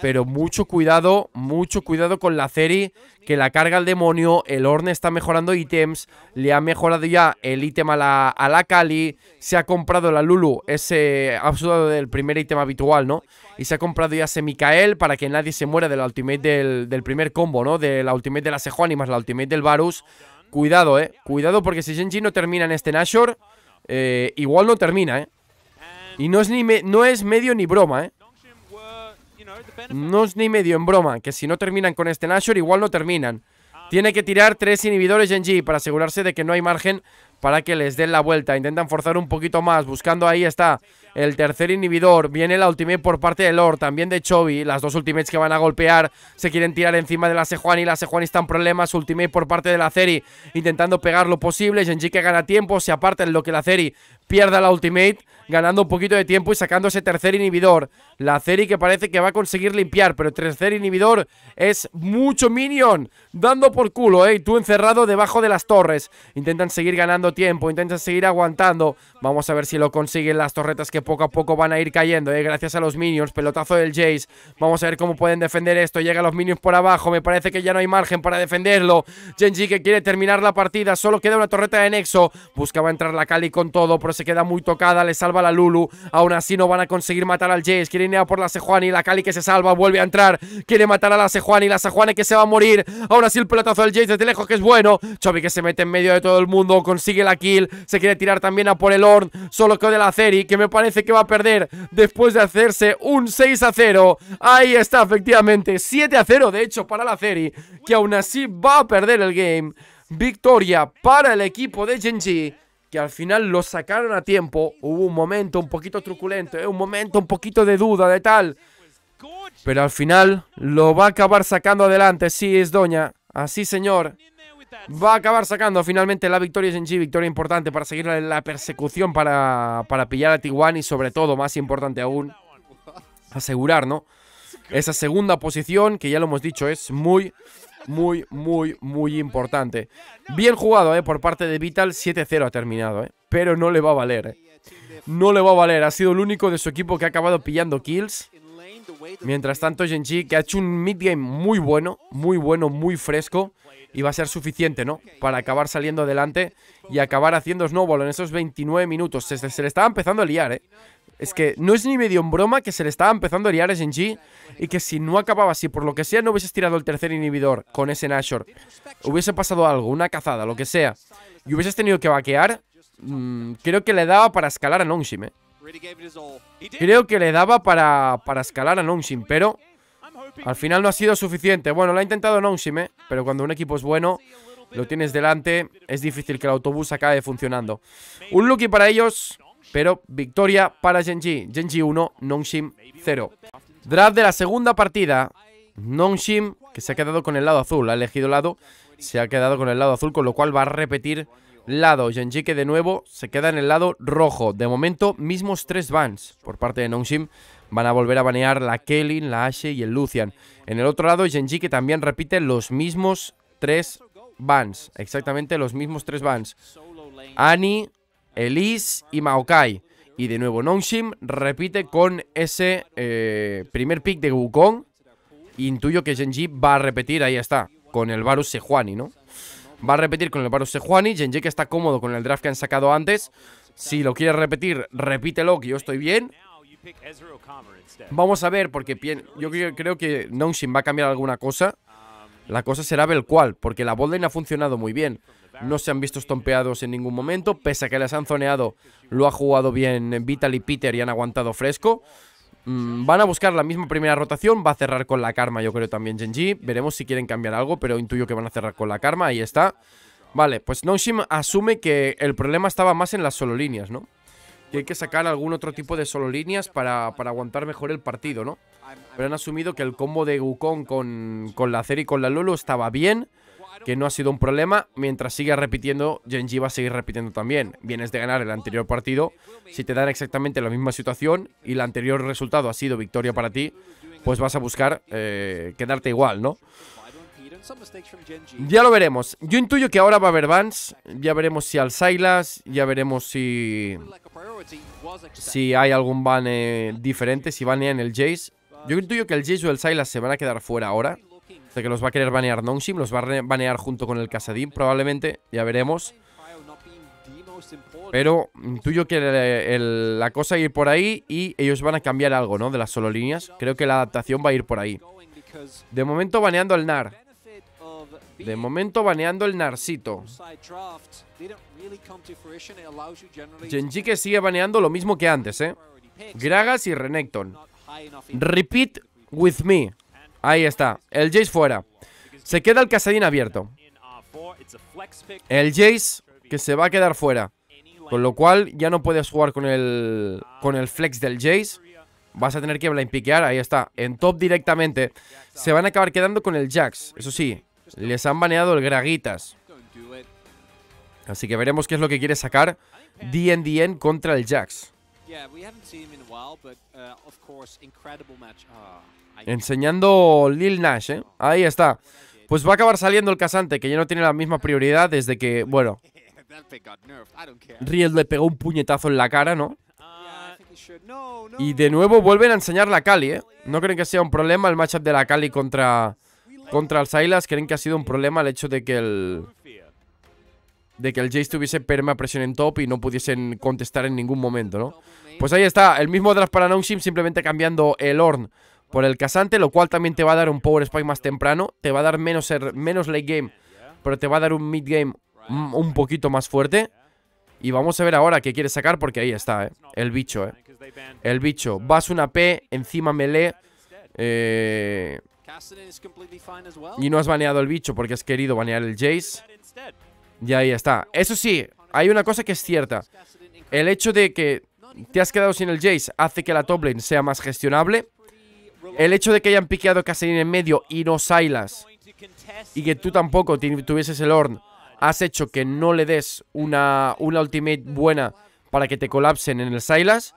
Pero mucho cuidado, mucho cuidado con la Ceri, que la carga el demonio, el Orne está mejorando ítems, le ha mejorado ya el ítem a la, Kali, se ha comprado la Lulu, ese absurdo del primer ítem habitual, ¿no? Y se ha comprado ya ese Mikael para que nadie se muera del ultimate del, primer combo, ¿no? De la ultimate de la Sejuani más la ultimate del Varus. Cuidado, ¿eh? Cuidado porque si Genji no termina en este Nashor, eh, igual no termina, ¿eh? Y no es, ni no es medio ni broma, ¿eh? No es ni medio en broma, que si no terminan con este Nashor, igual no terminan. Tiene que tirar tres inhibidores Genji para asegurarse de que no hay margen para que les den la vuelta. Intentan forzar un poquito más, buscando ahí está el tercer inhibidor. Viene la ultimate por parte de Lord, también de Chovy. Las dos ultimates que van a golpear se quieren tirar encima de la Sejuani. La Sejuani está en problemas. Ultimate por parte de la Ceri, intentando pegar lo posible. Genji que gana tiempo, se aparta en lo que la Ceri pierda la ultimate ganando un poquito de tiempo y sacando ese tercer inhibidor. La Ceri que parece que va a conseguir limpiar, pero el tercer inhibidor es mucho minion, dando por culo, ¿eh? Tú encerrado debajo de las torres. Intentan seguir ganando tiempo, intentan seguir aguantando. Vamos a ver si lo consiguen las torretas que poco a poco van a ir cayendo, ¿eh? Gracias a los minions, pelotazo del Jace. Vamos a ver cómo pueden defender esto. Llegan los minions por abajo, me parece que ya no hay margen para defenderlo. Genji que quiere terminar la partida, solo queda una torreta de Nexo. Buscaba entrar la Cali con todo, pero se queda muy tocada, le salva a la Lulu. Aún así no van a conseguir matar al Jace. Quiere ir a por la Sejuani. La Cali que se salva. Vuelve a entrar. Quiere matar a la Sejuani. La Sejuani que se va a morir. Aún así el pelotazo del Jace desde lejos que es bueno. Chovy que se mete en medio de todo el mundo. Consigue la kill. Se quiere tirar también a por el Orn. Solo que de la Ceri. Que me parece que va a perder después de hacerse un 6 a 0. Ahí está, efectivamente. 7 a 0 de hecho para la Ceri. Que aún así va a perder el game. Victoria para el equipo de Genji que al final lo sacaron a tiempo. Hubo un momento un poquito truculento, eh, un momento un poquito de duda, de tal. Pero al final lo va a acabar sacando adelante. Sí, es Doña. Así, señor. Va a acabar sacando finalmente la victoria en Victoria importante para seguir la persecución para, para pillar a Tijuana. y sobre todo, más importante aún, asegurar, ¿no? Esa segunda posición, que ya lo hemos dicho, es muy, muy, muy, muy importante. Bien jugado, ¿eh? Por parte de Vital, 7-0 ha terminado, ¿eh? Pero no le va a valer, ¿eh? No le va a valer. Ha sido el único de su equipo que ha acabado pillando kills. Mientras tanto, Genji, que ha hecho un mid-game muy bueno, muy bueno, muy fresco. Y va a ser suficiente, ¿no? Para acabar saliendo adelante y acabar haciendo snowball en esos 29 minutos. Se, le estaba empezando a liar, ¿eh? Es que no es ni medio en broma que se le estaba empezando a liar a SNG y que si no acababa, así, por lo que sea no hubieses tirado el tercer inhibidor con ese Nashor, hubiese pasado algo, una cazada, lo que sea, y hubieses tenido que vaquear, mm, creo que le daba para escalar a Nongshim, ¿eh? Creo que le daba para, escalar a Nongshim, pero al final no ha sido suficiente. Bueno, lo ha intentado Nongshim, ¿eh? Pero cuando un equipo es bueno, lo tienes delante, es difícil que el autobús acabe funcionando. Un lucky para ellos, pero victoria para Genji. Genji 1, Nongshim 0. Draft de la segunda partida. Nongshim, que se ha quedado con el lado azul. Ha elegido lado, se ha quedado con el lado azul, con lo cual va a repetir lado. Genji que de nuevo se queda en el lado rojo. De momento, mismos tres bans por parte de Nongshim. Van a volver a banear la Kelin, la Ashe y el Lucian. En el otro lado, Genji que también repite los mismos tres bans. Exactamente los mismos tres bans. Annie, Elise y Maokai. Y de nuevo Nongshim repite con ese eh, primer pick de Wukong. Intuyo que Genji va a repetir, ahí está, con el Varus Sejuani, ¿no? Va a repetir con el Varus Sejuani. Genji que está cómodo con el draft que han sacado antes. Si lo quiere repetir, repítelo, que yo estoy bien. Vamos a ver, porque yo creo que Nongshim va a cambiar alguna cosa. La cosa será ver cuál, porque la botlane ha funcionado muy bien no se han visto estompeados en ningún momento, pese a que les han zoneado, lo ha jugado bien Vital y Peter y han aguantado fresco. Mm, van a buscar la misma primera rotación, va a cerrar con la karma yo creo también Genji, veremos si quieren cambiar algo, pero intuyo que van a cerrar con la karma, ahí está. Vale, pues Nongshim asume que el problema estaba más en las solo líneas, ¿no? Que hay que sacar algún otro tipo de solo líneas para, aguantar mejor el partido, ¿no? Pero han asumido que el combo de Wukong con, con la Cer y con la Lolo estaba bien que no ha sido un problema, mientras siga repitiendo, Genji va a seguir repitiendo también. Vienes de ganar el anterior partido, si te dan exactamente la misma situación y el anterior resultado ha sido victoria para ti, pues vas a buscar eh, quedarte igual, ¿no? Ya lo veremos. Yo intuyo que ahora va a haber bans. Ya veremos si al Sylas, Ya veremos si. Si hay algún ban eh, diferente. Si en el Jace. Yo intuyo que el Jace o el Silas se van a quedar fuera ahora que los va a querer banear Nongshim, los va a banear junto con el Casadín probablemente, ya veremos. Pero intuyo mm, que la cosa ir por ahí y ellos van a cambiar algo, ¿no? De las solo líneas. Creo que la adaptación va a ir por ahí. De momento baneando el NAR. De momento baneando el Narcito. Genji que sigue baneando lo mismo que antes, ¿eh? Gragas y Renekton. Repeat with me. Ahí está, el Jace fuera. Se queda el Casadín abierto. El Jace que se va a quedar fuera. Con lo cual ya no puedes jugar con el, con el flex del Jace. Vas a tener que blind piquear, ahí está. En top directamente. Se van a acabar quedando con el Jax. Eso sí, les han baneado el Graguitas. Así que veremos qué es lo que quiere sacar DNDN contra el Jax. Enseñando Lil Nash, ¿eh? Ahí está. Pues va a acabar saliendo el casante, que ya no tiene la misma prioridad desde que, bueno... Riel le pegó un puñetazo en la cara, ¿no? Y de nuevo vuelven a enseñar la Kali ¿eh? No creen que sea un problema el matchup de la Kali contra, contra el Silas. Creen que ha sido un problema el hecho de que el... De que el Jace tuviese presión en top y no pudiesen contestar en ningún momento, ¿no? Pues ahí está, el mismo draft para Noxim simplemente cambiando el Orn por el casante, lo cual también te va a dar un power spike más temprano, te va a dar menos, er, menos late game, pero te va a dar un mid game un poquito más fuerte. Y vamos a ver ahora qué quieres sacar porque ahí está, ¿eh? El bicho, ¿eh? El bicho. Vas una P, encima melee. Eh, y no has baneado el bicho porque has querido banear el Jace. Y ahí está. Eso sí, hay una cosa que es cierta. El hecho de que te has quedado sin el Jace hace que la top lane sea más gestionable. El hecho de que hayan piqueado a en medio y no Silas, y que tú tampoco tuvieses el horn, has hecho que no le des una, ultimate buena para que te colapsen en el Silas.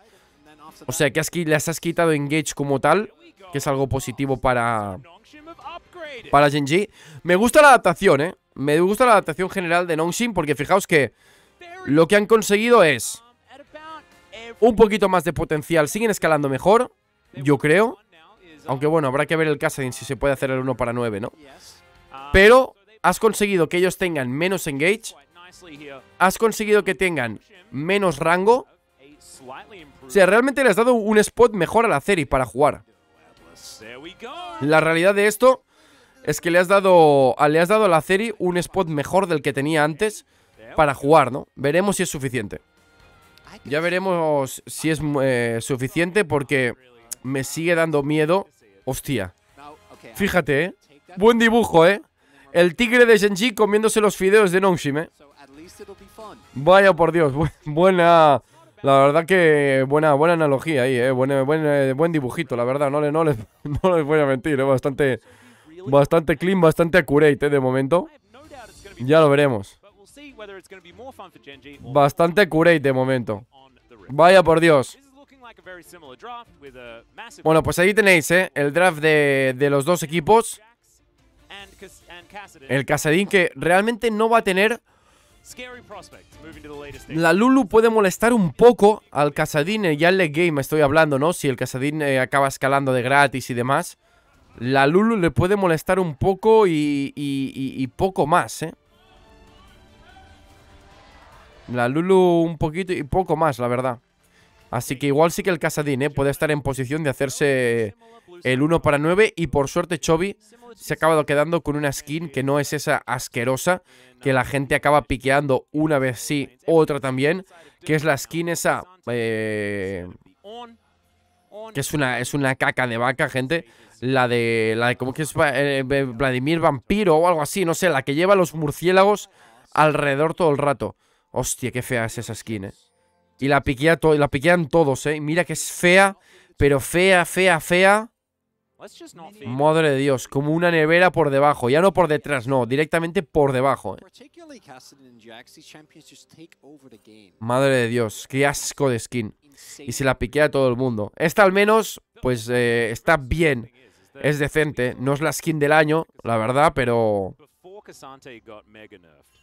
O sea, que has, les has quitado engage como tal, que es algo positivo para, para Genji. Me gusta la adaptación, ¿eh? Me gusta la adaptación general de Nongshin porque fijaos que lo que han conseguido es un poquito más de potencial. Siguen escalando mejor, yo creo. Aunque bueno, habrá que ver el Kassadin si se puede hacer el 1 para 9, ¿no? Ah. Pero has conseguido que ellos tengan menos engage. Has conseguido que tengan menos rango. O sea, realmente le has dado un spot mejor a la Ceri para jugar. La realidad de esto es que le has dado, le has dado a la Ceri un spot mejor del que tenía antes para jugar, ¿no? Veremos si es suficiente. Ya veremos si es eh, suficiente porque me sigue dando miedo. Hostia. Fíjate, ¿eh? Buen dibujo, ¿eh? El tigre de Genji comiéndose los fideos de Nongshim, ¿eh? Vaya por Dios, *laughs* buena... La verdad que buena, buena analogía ahí, ¿eh? Buen, eh, dibujito, la verdad. No, le, no, les, *laughs* no voy a mentir, ¿eh? Bastante, bastante clean, bastante accurate, ¿eh? De momento. Ya lo veremos. Bastante accurate de momento. Vaya por Dios. Bueno, pues ahí tenéis eh, el draft de, los dos equipos. El Casadín que realmente no va a tener... La Lulu puede molestar un poco al Casadín eh, Ya en late game, estoy hablando, ¿no? Si el Casadín eh, acaba escalando de gratis y demás. La Lulu le puede molestar un poco y, y poco más, ¿eh? La Lulu un poquito y poco más, la verdad. Así que igual sí que el Casadín ¿eh? puede estar en posición de hacerse el 1 para 9 y por suerte Chobi se ha acabado quedando con una skin que no es esa asquerosa que la gente acaba piqueando una vez sí, otra también, que es la skin esa... Eh, que es una, es una caca de vaca, gente. La de, la de como que es eh, eh, Vladimir Vampiro o algo así, no sé, la que lleva los murciélagos alrededor todo el rato. Hostia, qué fea es esa skin, eh. Y la, piquea la piquean todos, ¿eh? Mira que es fea, pero fea, fea, fea. Madre de Dios, como una nevera por debajo. Ya no por detrás, no, directamente por debajo. ¿eh? Madre de Dios, qué asco de skin. Y se la piquea a todo el mundo. Esta al menos, pues eh, está bien. Es decente. No es la skin del año, la verdad, pero...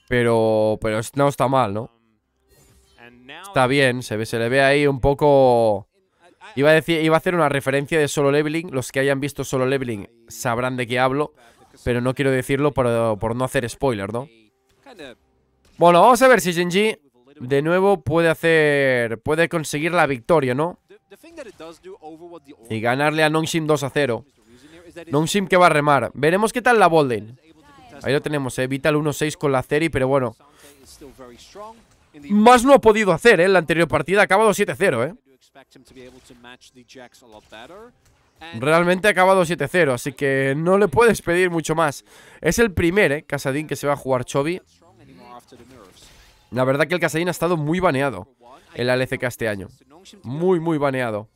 Pero, pero no está mal, ¿no? Está bien, se, le ve ahí un poco... Iba a, decir, iba a hacer una referencia de solo leveling. Los que hayan visto solo leveling sabrán de qué hablo. Pero no quiero decirlo por, no hacer spoiler, ¿no? Bueno, vamos a ver si Genji de nuevo puede hacer... Puede conseguir la victoria, ¿no? Y ganarle a Nongshim 2 a 0. Nongshim que va a remar. Veremos qué tal la Bolden. Ahí lo tenemos, eh. Vital 1-6 con la Ceri, pero bueno más no ha podido hacer, ¿eh? En la anterior partida ha acabado 7-0, ¿eh? Realmente ha acabado 7-0, así que no le puedes pedir mucho más. Es el primer, ¿eh? Casadín que se va a jugar Chobi. La verdad que el Casadín ha estado muy baneado en la LCK este año. Muy, muy baneado.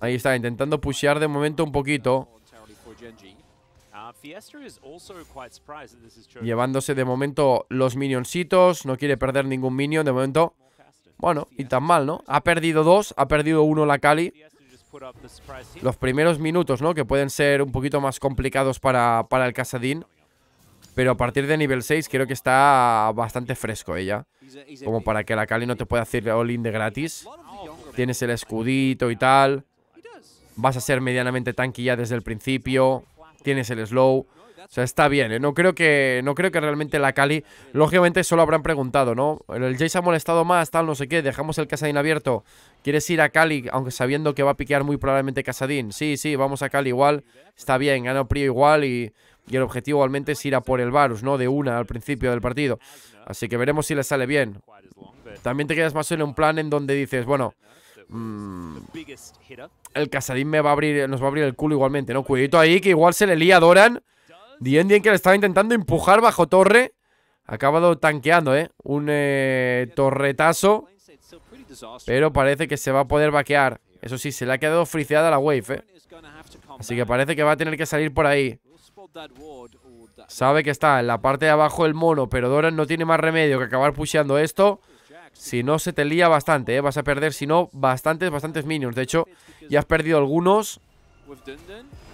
Ahí está, intentando pushear de momento un poquito. Ah, Llevándose de momento los minioncitos. No quiere perder ningún minion de momento. Bueno, y tan mal, ¿no? Ha perdido dos, ha perdido uno la Cali. Los primeros minutos, ¿no? Que pueden ser un poquito más complicados para, para el Casadín. Pero a partir de nivel 6 creo que está bastante fresco ella. Como para que la Kali no te pueda hacer all-in de gratis. Tienes el escudito y tal. Vas a ser medianamente tanquilla desde el principio tienes el slow. O sea, está bien, ¿eh? no, creo que, no creo que realmente la Cali, lógicamente solo habrán preguntado, ¿no? El Jay se ha molestado más, tal, no sé qué, dejamos el Casadín abierto. ¿Quieres ir a Cali, aunque sabiendo que va a piquear muy probablemente Casadín? Sí, sí, vamos a Cali igual, está bien, gana Prio igual y, y, el objetivo igualmente es ir a por el Varus, ¿no? De una al principio del partido. Así que veremos si le sale bien. También te quedas más en un plan en donde dices, bueno, Mm. el Casadín me va a abrir, nos va a abrir el culo igualmente, ¿no? Cuidito ahí, que igual se le lía a Doran. Dien que le estaba intentando empujar bajo torre. Ha acabado tanqueando, ¿eh? Un eh, torretazo. Pero parece que se va a poder vaquear. Eso sí, se le ha quedado friciada la wave, ¿eh? Así que parece que va a tener que salir por ahí. Sabe que está en la parte de abajo el mono, pero Doran no tiene más remedio que acabar pusheando esto. Si no, se te lía bastante, ¿eh? Vas a perder, si no, bastantes, bastantes minions. De hecho, ya has perdido algunos.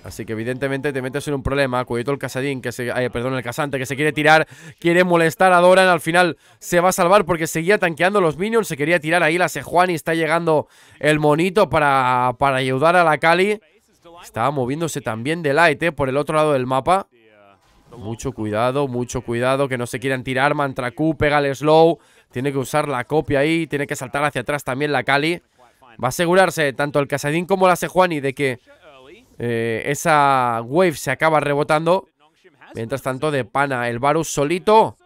Así que evidentemente te metes en un problema. cuidado el casadín, que se, eh, perdón, el casante que se quiere tirar, quiere molestar a Doran. Al final se va a salvar porque seguía tanqueando los minions. Se quería tirar ahí la Sejuan y está llegando el monito para, para ayudar a la Cali. Estaba moviéndose también de light, ¿eh? por el otro lado del mapa. Mucho cuidado, mucho cuidado, que no se quieran tirar. Mantra Q, pega el slow. Tiene que usar la copia ahí, tiene que saltar hacia atrás también la Cali. Va a asegurarse tanto el Casadín como la Sejuani de que eh, esa wave se acaba rebotando. Mientras tanto, de pana el Varus solito.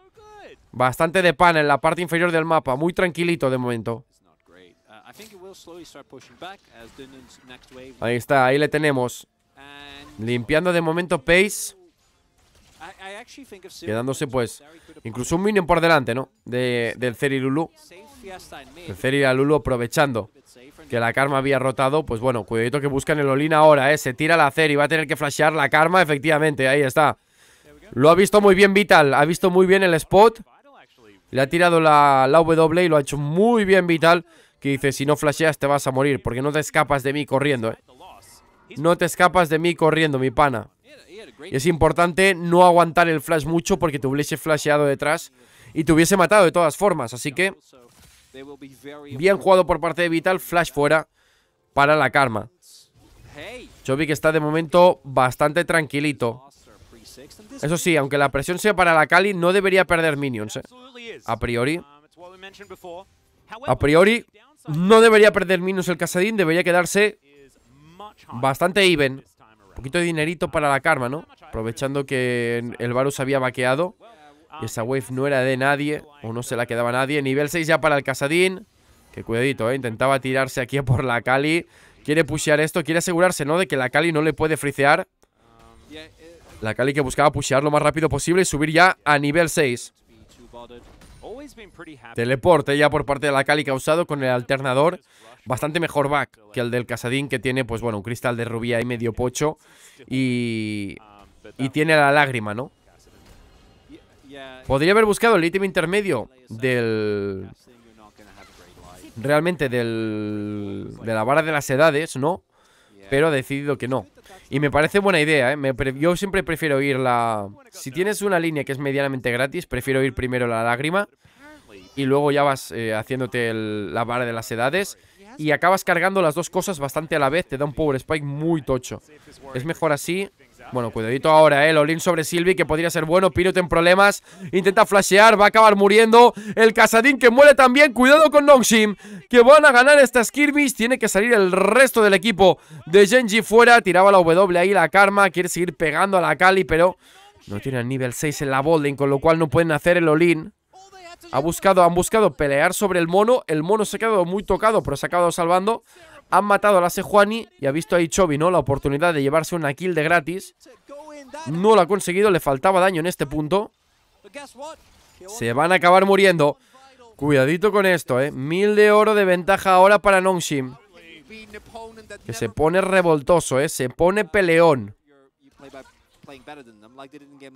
Bastante de pana en la parte inferior del mapa, muy tranquilito de momento. Ahí está, ahí le tenemos. Limpiando de momento Pace. Quedándose pues incluso un minion por delante, ¿no? De, del Ceri Lulu. El Ceri a Lulu aprovechando que la Karma había rotado. Pues bueno, cuidadito que buscan el Olin ahora, ¿eh? Se tira la Ceri, va a tener que flashear la Karma, efectivamente, ahí está. Lo ha visto muy bien Vital, ha visto muy bien el spot. Le ha tirado la, la W y lo ha hecho muy bien Vital. Que dice, si no flasheas te vas a morir, porque no te escapas de mí corriendo, ¿eh? No te escapas de mí corriendo, mi pana es importante no aguantar el flash mucho porque te hubiese flasheado detrás y te hubiese matado de todas formas. Así que bien jugado por parte de Vital, flash fuera para la Karma. Chovy que está de momento bastante tranquilito. Eso sí, aunque la presión sea para la Kali, no debería perder minions, ¿eh? A priori. A priori, no debería perder minions el Casadín, debería quedarse bastante even poquito de dinerito para la karma, ¿no? Aprovechando que el Varus había vaqueado. Y esa wave no era de nadie, o no se la quedaba nadie. Nivel 6 ya para el Casadín. Que cuidadito, ¿eh? Intentaba tirarse aquí por la Cali. Quiere pushear esto, quiere asegurarse, ¿no? De que la Cali no le puede fricear. La Cali que buscaba pushear lo más rápido posible y subir ya a nivel 6. Teleporte ya por parte de la Cali usado con el alternador. Bastante mejor back que el del Casadín, que tiene, pues bueno, un cristal de rubí ahí medio pocho. Y, y tiene la lágrima, ¿no? Podría haber buscado el ítem intermedio del... Realmente del... De la vara de las edades, ¿no? Pero ha decidido que no. Y me parece buena idea, ¿eh? yo siempre prefiero ir la... Si tienes una línea que es medianamente gratis, prefiero ir primero la lágrima y luego ya vas eh, haciéndote la vara de las edades y acabas cargando las dos cosas bastante a la vez, te da un power spike muy tocho. Es mejor así. Bueno, cuidadito ahora, eh, olin sobre Silvi que podría ser bueno, Pirote en problemas, intenta flashear, va a acabar muriendo, el Casadín que muere también, cuidado con Nongshim. que van a ganar esta skirmish, tiene que salir el resto del equipo de Genji fuera, tiraba la W ahí, la Karma, quiere seguir pegando a la Kali, pero no tiene el nivel 6 en la bowling con lo cual no pueden hacer el Olin. Ha buscado, han buscado pelear sobre el mono. El mono se ha quedado muy tocado, pero se ha acabado salvando. Han matado a la Sejuani y ha visto ahí Chobi, ¿no? La oportunidad de llevarse una kill de gratis. No lo ha conseguido, le faltaba daño en este punto. Se van a acabar muriendo. Cuidadito con esto, ¿eh? Mil de oro de ventaja ahora para Nongshim. Que se pone revoltoso, ¿eh? Se pone peleón.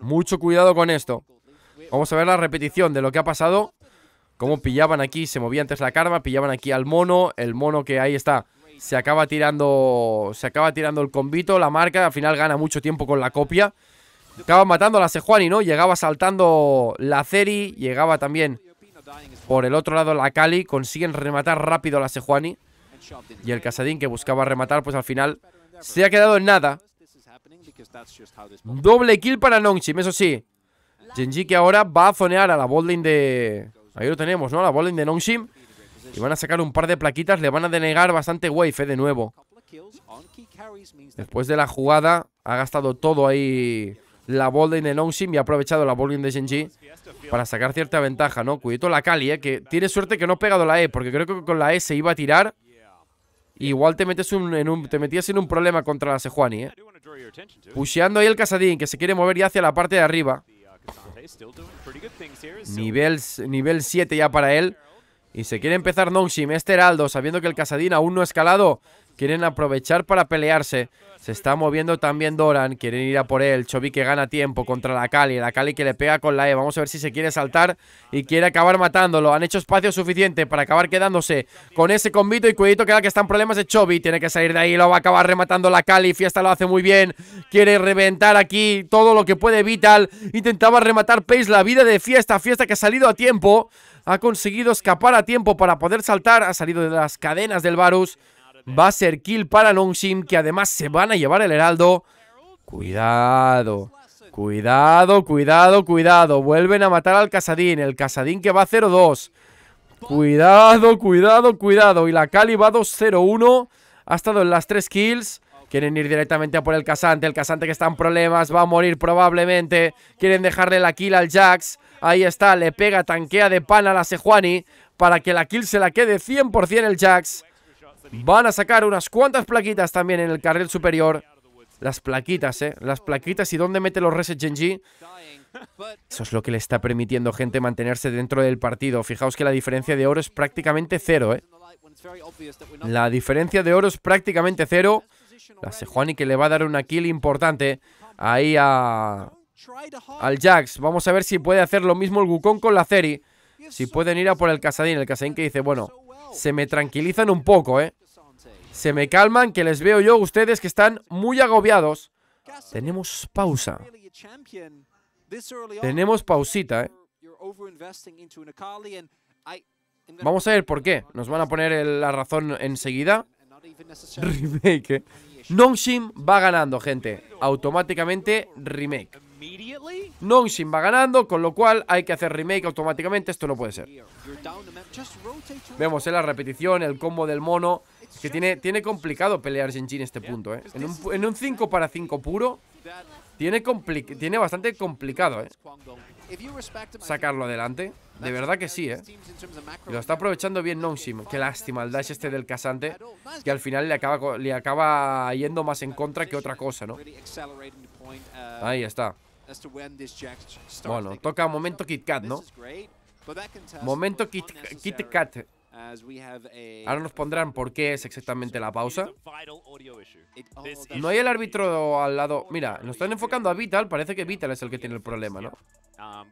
Mucho cuidado con esto. Vamos a ver la repetición de lo que ha pasado. Cómo pillaban aquí, se movía antes la karma, pillaban aquí al mono, el mono que ahí está. Se acaba tirando se acaba tirando el convito, la marca, al final gana mucho tiempo con la copia. Acaba matando a la Sejuani, ¿no? Llegaba saltando la Ceri, llegaba también por el otro lado la Cali, consiguen rematar rápido a la Sejuani. Y el Casadín que buscaba rematar, pues al final se ha quedado en nada. Doble kill para Nongchim, eso sí. Genji que ahora va a zonear a la botlane de... Ahí lo tenemos, ¿no? la botlane de Nongshim. Y van a sacar un par de plaquitas. Le van a denegar bastante wave, eh, De nuevo. Después de la jugada, ha gastado todo ahí la botlane de Nongshim y ha aprovechado la botlane de Genji para sacar cierta ventaja, ¿no? Cuidito la Kali, ¿eh? Que tiene suerte que no ha pegado la E, porque creo que con la E se iba a tirar. igual te, metes un, te metías en un problema contra la Sejuani, ¿eh? Pusheando ahí el Casadín, que se quiere mover ya hacia la parte de arriba. Nivel, nivel 7 ya para él. Y se quiere empezar Nongshim, este heraldo, sabiendo que el Casadín aún no ha escalado. Quieren aprovechar para pelearse. Se está moviendo también Doran, quieren ir a por él. Chobi que gana tiempo contra la Cali. La Cali que le pega con la E. Vamos a ver si se quiere saltar y quiere acabar matándolo. Han hecho espacio suficiente para acabar quedándose con ese convito y cuidito que da que están problemas de Chobi. Tiene que salir de ahí, lo va a acabar rematando la Cali. Fiesta lo hace muy bien. Quiere reventar aquí todo lo que puede Vital. Intentaba rematar Pace la vida de Fiesta. Fiesta que ha salido a tiempo. Ha conseguido escapar a tiempo para poder saltar. Ha salido de las cadenas del Varus. Va a ser kill para Longshim, que además se van a llevar el heraldo. Cuidado, cuidado, cuidado, cuidado. Vuelven a matar al Casadín. El Casadín que va a 0-2. Cuidado, cuidado, cuidado. Y la Cali va 2-0-1. Ha estado en las tres kills. Quieren ir directamente a por el casante. El casante que está en problemas. Va a morir probablemente. Quieren dejarle la kill al Jax. Ahí está. Le pega, tanquea de pan a la Sejuani. Para que la kill se la quede 100% el Jax. Van a sacar unas cuantas plaquitas también en el carril superior. Las plaquitas, ¿eh? Las plaquitas y dónde mete los reset Genji. Eso es lo que le está permitiendo, gente, mantenerse dentro del partido. Fijaos que la diferencia de oro es prácticamente cero, ¿eh? La diferencia de oro es prácticamente cero. La Sejuani que le va a dar una kill importante ahí a... al Jax. Vamos a ver si puede hacer lo mismo el Wukong con la Ceri. Si pueden ir a por el Casadín. El Casadín que dice, bueno, se me tranquilizan un poco, ¿eh? Se me calman, que les veo yo ustedes que están muy agobiados. Tenemos pausa. Tenemos pausita, ¿eh? Vamos a ver por qué. Nos van a poner la razón enseguida. *laughs* Remake. ¿eh? Nongshim va ganando, gente. Automáticamente remake. Nongshin va ganando, con lo cual hay que hacer remake automáticamente. Esto no puede ser. Vemos eh, la repetición, el combo del mono. Que tiene, tiene complicado pelear Genji en este punto, eh. En un, 5 para 5 puro, tiene, tiene bastante complicado, eh. Sacarlo adelante. De verdad que sí, ¿eh? lo está aprovechando bien Nonshim. Qué lástima el dash este del casante. Que al final le acaba, le acaba yendo más en contra que otra cosa, ¿no? Uh, Ahí está. Bueno, toca momento Kit Kat, ¿no? Momento Kit, Kat. Ahora nos pondrán por qué es exactamente la pausa. No hay el árbitro al lado. Mira, nos están enfocando a Vital. Parece que Vital es el que tiene el problema, ¿no? Um,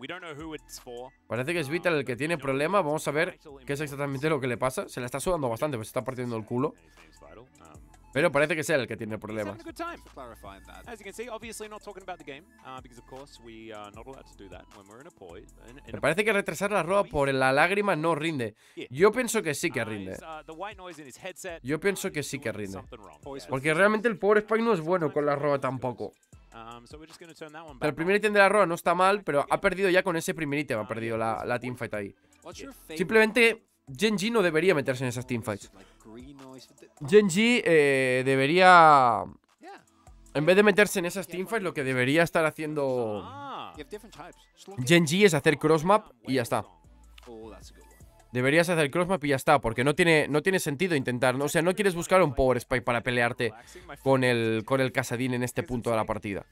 Parece que es Vital el que um, tiene el problema. Vamos a ver qué es exactamente lo que le pasa. Se le está sudando bastante, pues se está partiendo el culo. Pero parece que sea el que tiene problemas. Me parece que retrasar la roba por la lágrima no rinde. Yo pienso que sí que rinde. Uh, Yo pienso um, que sí que rinde. Porque realmente el pobre Spike no es bueno con la ropa tampoco. Um, el primer ítem de la roba no está mal, pero ha perdido ya con ese primer ítem, ha ah, perdido la, la teamfight ahí. Simplemente Genji no debería meterse en esas teamfights. Genji eh, debería... En vez de meterse en esas teamfights, lo que debería estar haciendo ah. Genji es hacer crossmap y ya está. Oh, Deberías hacer crossmap y ya está, porque no tiene, no tiene sentido intentar, o sea, no quieres buscar un power spike para pelearte con el, con el Casadín en este punto de la partida.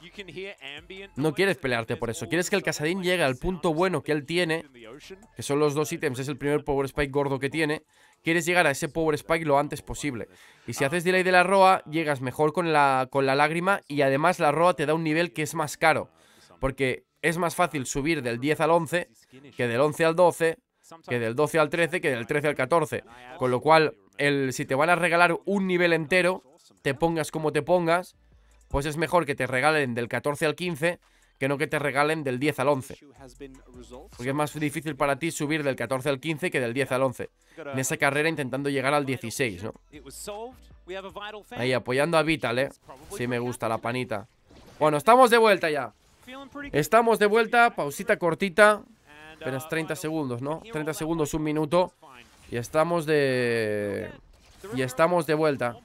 No quieres pelearte por eso, quieres que el Casadín llegue al punto bueno que él tiene, que son los dos ítems, es el primer power spike gordo que tiene, quieres llegar a ese power spike lo antes posible. Y si haces delay de la roa, llegas mejor con la, con la lágrima y además la roa te da un nivel que es más caro. Porque es más fácil subir del 10 al 11 que del 11 al 12 que del 12 al 13, que del 13 al 14. Con lo cual, el, si te van a regalar un nivel entero, te pongas como te pongas, pues es mejor que te regalen del 14 al 15 que no que te regalen del 10 al 11. Porque es más difícil para ti subir del 14 al 15 que del 10 al 11. En esa carrera intentando llegar al 16, ¿no? Ahí, apoyando a Vital, ¿eh? Sí me gusta la panita. Bueno, estamos de vuelta ya. Estamos de vuelta, pausita cortita apenas 30 segundos, ¿no? 30 segundos, un minuto Y estamos de... Y estamos de vuelta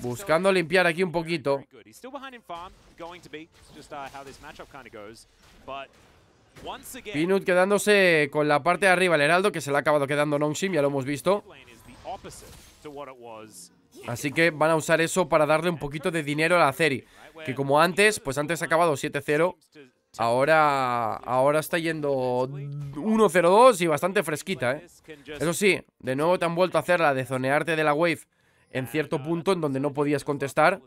Buscando limpiar aquí un poquito Pinut quedándose con la parte de arriba El Heraldo, que se le ha acabado quedando Nongshim Ya lo hemos visto Así que van a usar eso para darle un poquito de dinero a la Ceri Que como antes, pues antes ha acabado 7-0 Ahora, ahora está yendo 1-0-2 y bastante fresquita, ¿eh? Eso sí, de nuevo te han vuelto a hacer la de zonearte de la wave en cierto punto en donde no podías contestar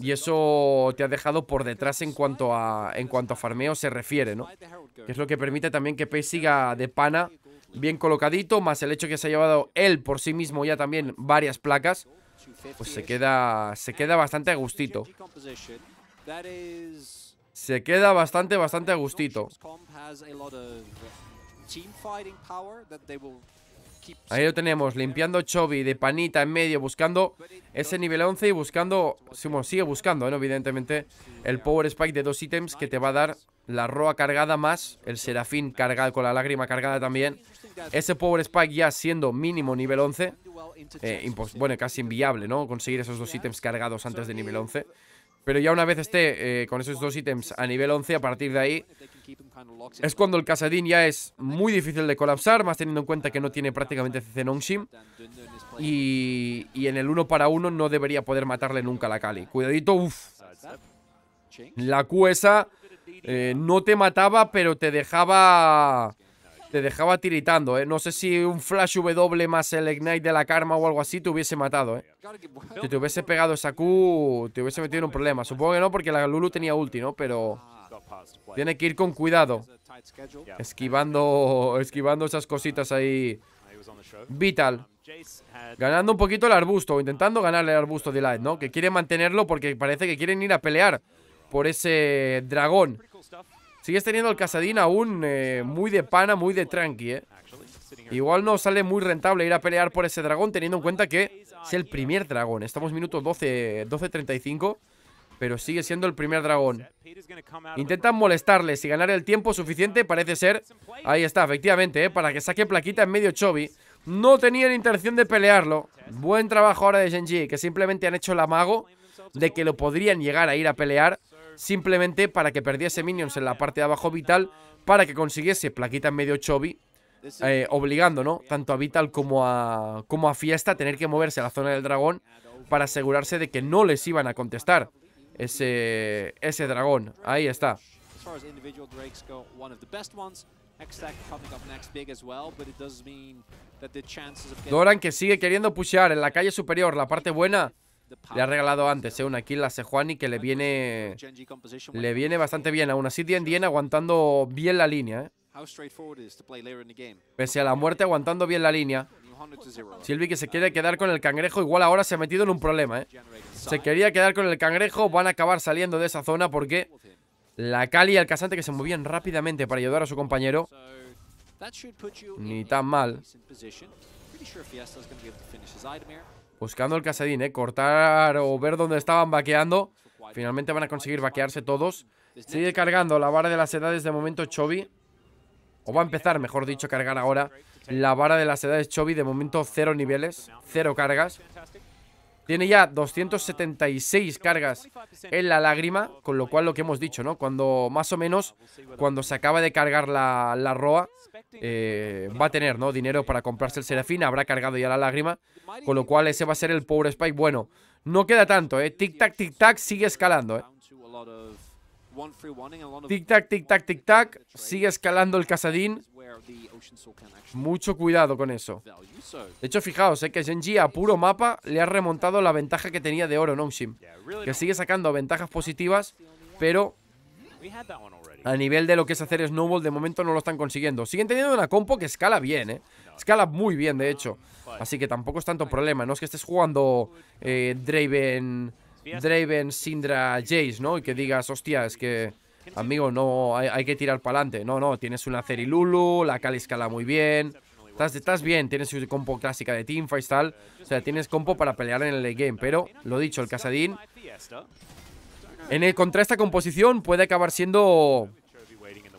y eso te ha dejado por detrás en cuanto a, en cuanto a farmeo se refiere, ¿no? Que es lo que permite también que Pace siga de pana bien colocadito, más el hecho que se ha llevado él por sí mismo ya también varias placas, pues se queda, se queda bastante a gustito se queda bastante, bastante a gustito. Ahí lo tenemos, limpiando Chovy de panita en medio, buscando ese nivel 11 y buscando, sigue buscando, ¿eh? evidentemente, el Power Spike de dos ítems que te va a dar la Roa cargada más el Serafín cargado con la lágrima cargada también. Ese Power Spike ya siendo mínimo nivel 11, eh, bueno, casi inviable, ¿no? Conseguir esos dos ítems cargados antes de nivel 11. Pero ya una vez esté eh, con esos dos ítems a nivel 11, a partir de ahí es cuando el Casadín ya es muy difícil de colapsar, más teniendo en cuenta que no tiene prácticamente CC Nongshim. Y, y en el 1 para uno no debería poder matarle nunca a la Kali. Cuidadito, uff. La Q eh, no te mataba, pero te dejaba te dejaba tiritando, ¿eh? No sé si un Flash W más el Ignite de la Karma o algo así te hubiese matado, ¿eh? Si te hubiese pegado esa Q, te hubiese metido en un problema. Supongo que no, porque la Lulu tenía ulti, ¿no? Pero tiene que ir con cuidado. Esquivando, esquivando esas cositas ahí. Vital. Ganando un poquito el arbusto, intentando ganarle el arbusto de Light, ¿no? Que quiere mantenerlo porque parece que quieren ir a pelear por ese dragón. Sigues teniendo al Casadín aún eh, muy de pana, muy de tranqui, ¿eh? Igual no sale muy rentable ir a pelear por ese dragón Teniendo en cuenta que es el primer dragón Estamos minutos 12, 12.35 Pero sigue siendo el primer dragón Intentan molestarle, y ganar el tiempo suficiente Parece ser, ahí está, efectivamente ¿eh? Para que saque plaquita en medio Chobi No tenían intención de pelearlo Buen trabajo ahora de Genji Que simplemente han hecho el amago De que lo podrían llegar a ir a pelear simplemente para que perdiese minions en la parte de abajo vital, para que consiguiese plaquita en medio chobi, eh, obligando, ¿no? Tanto a Vital como a, como a Fiesta a tener que moverse a la zona del dragón para asegurarse de que no les iban a contestar ese, ese dragón. Ahí está. Doran que sigue queriendo pushear en la calle superior, la parte buena le ha regalado antes ¿eh? una kill a Sejuani que le viene, le viene bastante bien. Aún así, Dien Dien aguantando bien la línea. ¿eh? Pese a la muerte, aguantando bien la línea. Silvi que se quiere quedar con el cangrejo Igual ahora se ha metido en un problema ¿eh? Se quería quedar con el cangrejo Van a acabar saliendo de esa zona porque La Cali y el Casante que se movían rápidamente Para ayudar a su compañero Ni tan mal Buscando el casadín, ¿eh? Cortar o ver dónde estaban vaqueando. Finalmente van a conseguir vaquearse todos. Sigue cargando la vara de las edades de momento Chobi. O va a empezar, mejor dicho, a cargar ahora la vara de las edades Chobi. De momento cero niveles, cero cargas. Tiene ya 276 cargas en la lágrima, con lo cual lo que hemos dicho, ¿no? Cuando más o menos, cuando se acaba de cargar la, la ROA, eh, va a tener, ¿no? Dinero para comprarse el Serafín, habrá cargado ya la lágrima, con lo cual ese va a ser el power spike. Bueno, no queda tanto, ¿eh? Tic-tac, tic-tac, sigue escalando, ¿eh? Tic tac, tic tac, tic tac. Sigue escalando el casadín. Mucho cuidado con eso. De hecho, fijaos, eh, que Genji a puro mapa le ha remontado la ventaja que tenía de oro Nongshim. Que sigue sacando ventajas positivas, pero a nivel de lo que es hacer snowball, de momento no lo están consiguiendo. Siguen teniendo una compo que escala bien, ¿eh? Escala muy bien, de hecho. Así que tampoco es tanto problema. No es que estés jugando eh, Draven Draven, Syndra, Jace, ¿no? Y que digas, hostia, es que... Amigo, no, hay, que tirar para adelante. No, no, tienes una Cerilulu, la Kali escala muy bien. Estás, bien, tienes su compo clásica de teamfights, tal. O sea, tienes compo para pelear en el late game. Pero, lo dicho, el Casadín... En el, contra esta composición puede acabar siendo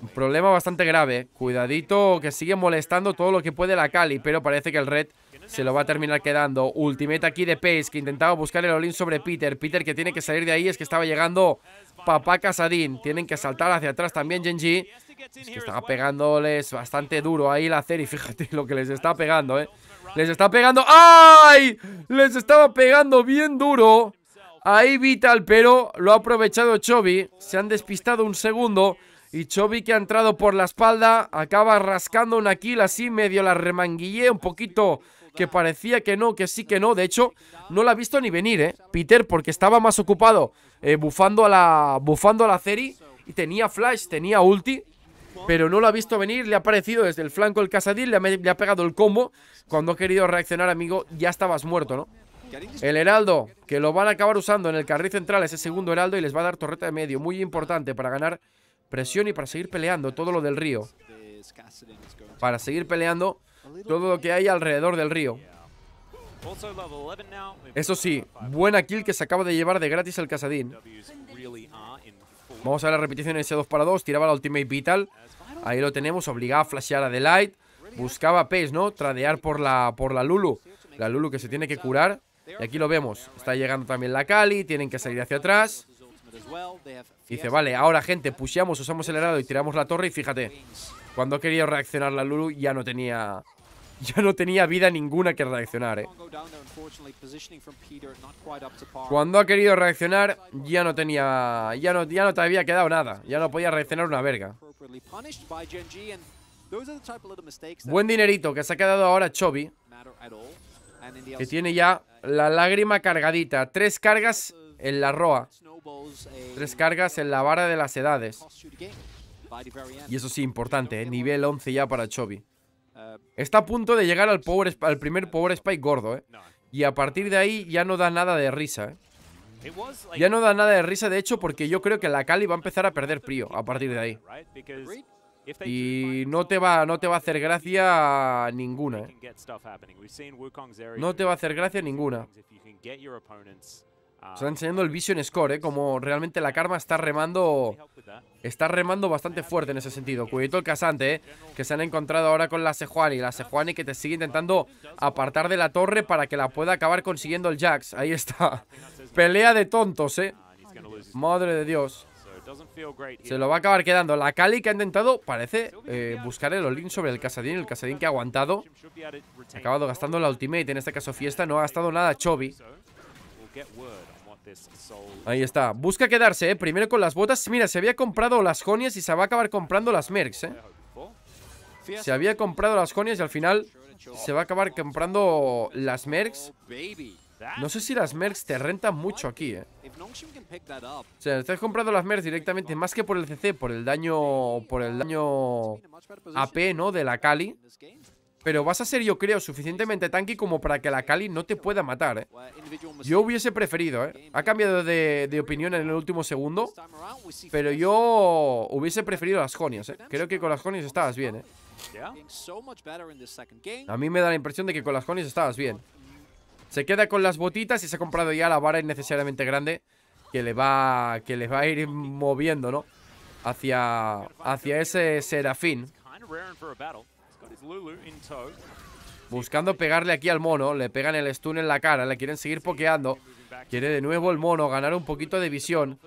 un problema bastante grave. Cuidadito que sigue molestando todo lo que puede la Cali, pero parece que el Red se lo va a terminar quedando. Ultimate aquí de Pace, que intentaba buscar el olín sobre Peter. Peter que tiene que salir de ahí, es que estaba llegando Papá Casadín. Tienen que saltar hacia atrás también Genji. que estaba pegándoles bastante duro ahí la y *laughs* Fíjate lo que les está pegando, ¿eh? Les está pegando. ¡Ay! Les estaba pegando bien duro. Ahí Vital, pero lo ha aprovechado Chobi. Se han despistado un segundo. Y Chobi que ha entrado por la espalda acaba rascando una kill así, medio la remanguillé un poquito que parecía que no, que sí, que no. De hecho, no la ha visto ni venir, ¿eh? Peter, porque estaba más ocupado eh, bufando a la bufando a la Ceri y tenía flash, tenía ulti. Pero no lo ha visto venir, le ha aparecido desde el flanco el Casadil, le ha, le ha pegado el combo. Cuando ha querido reaccionar, amigo, ya estabas muerto, ¿no? El heraldo, que lo van a acabar usando en el carril central, ese segundo heraldo, y les va a dar torreta de medio. Muy importante para ganar presión y para seguir peleando todo lo del río. Para seguir peleando todo lo que hay alrededor del río. Eso sí, buena kill que se acaba de llevar de gratis el Casadín. Vamos a ver la repetición en ese 2 para 2. Tiraba la Ultimate Vital. Ahí lo tenemos, obligaba a flashear a The Light. Buscaba Pace, ¿no? Tradear por la, por la Lulu. La Lulu que se tiene que curar. Y aquí lo vemos. Está llegando también la Kali. Tienen que salir hacia atrás. Dice, vale, ahora gente, pusheamos, usamos el helado y tiramos la torre. Y fíjate, cuando quería reaccionar la Lulu ya no tenía *laughs* Ya no tenía vida ninguna que reaccionar, eh. Cuando ha querido reaccionar, ya no tenía... Ya no, ya no te había quedado nada. Ya no podía reaccionar una verga. Buen dinerito que se ha quedado ahora Chobi. Que tiene ya la lágrima cargadita. Tres cargas en la roa. Tres cargas en la vara de las edades. Y eso sí, importante, eh. nivel 11 ya para Chobi. Está a punto de llegar al, primer Power Spike gordo, ¿eh? Y a partir de ahí ya no da nada de risa, ¿eh? Ya no da nada de risa, de hecho, porque yo creo que la Cali va a empezar a perder prio a partir de ahí. Y no te va, no te va a hacer gracia ninguna. ¿eh? No te va a hacer gracia ninguna. Ah. está enseñando el Vision Score, ¿eh? Como realmente la Karma está remando... Está remando bastante fuerte en ese sentido. Cuidado el casante, ¿eh? Que se han encontrado ahora con la Sejuani. La Sejuani que te sigue intentando apartar de la torre para que la pueda acabar consiguiendo el Jax. Ahí está. Pelea de tontos, ¿eh? Madre de Dios. Se lo va a acabar quedando. La Kali que ha intentado, parece, eh, buscar el Olin sobre el Casadín. El Casadín que ha aguantado. Ha acabado gastando la Ultimate. En este caso Fiesta no ha gastado nada Chobi. Ahí está. Busca quedarse, ¿eh? Primero con las botas. Mira, se había comprado las jonias y se va a acabar comprando las mercs, ¿eh? Se había comprado las jonias y al final se va a acabar comprando las mercs. No sé si las mercs te rentan mucho aquí, ¿eh? O sea, estás comprando las mercs directamente más que por el CC, por el daño... Por el daño AP, ¿no? De la Kali. Pero vas a ser, yo creo, suficientemente tanky como para que la Kali no te pueda matar, ¿eh? Yo hubiese preferido, ¿eh? Ha cambiado de, opinión en el último segundo. Pero yo hubiese preferido las Jonias, ¿eh? Creo que con las Jonias estabas bien, ¿eh? A mí me da la impresión de que con las Jonias estabas bien. Se queda con las botitas y se ha comprado ya la vara innecesariamente grande que le va, que le va a ir moviendo, ¿no? Hacia, hacia ese Serafín. Buscando pegarle aquí al mono, le pegan el stun en la cara, le quieren seguir pokeando. Quiere de nuevo el mono ganar un poquito de visión.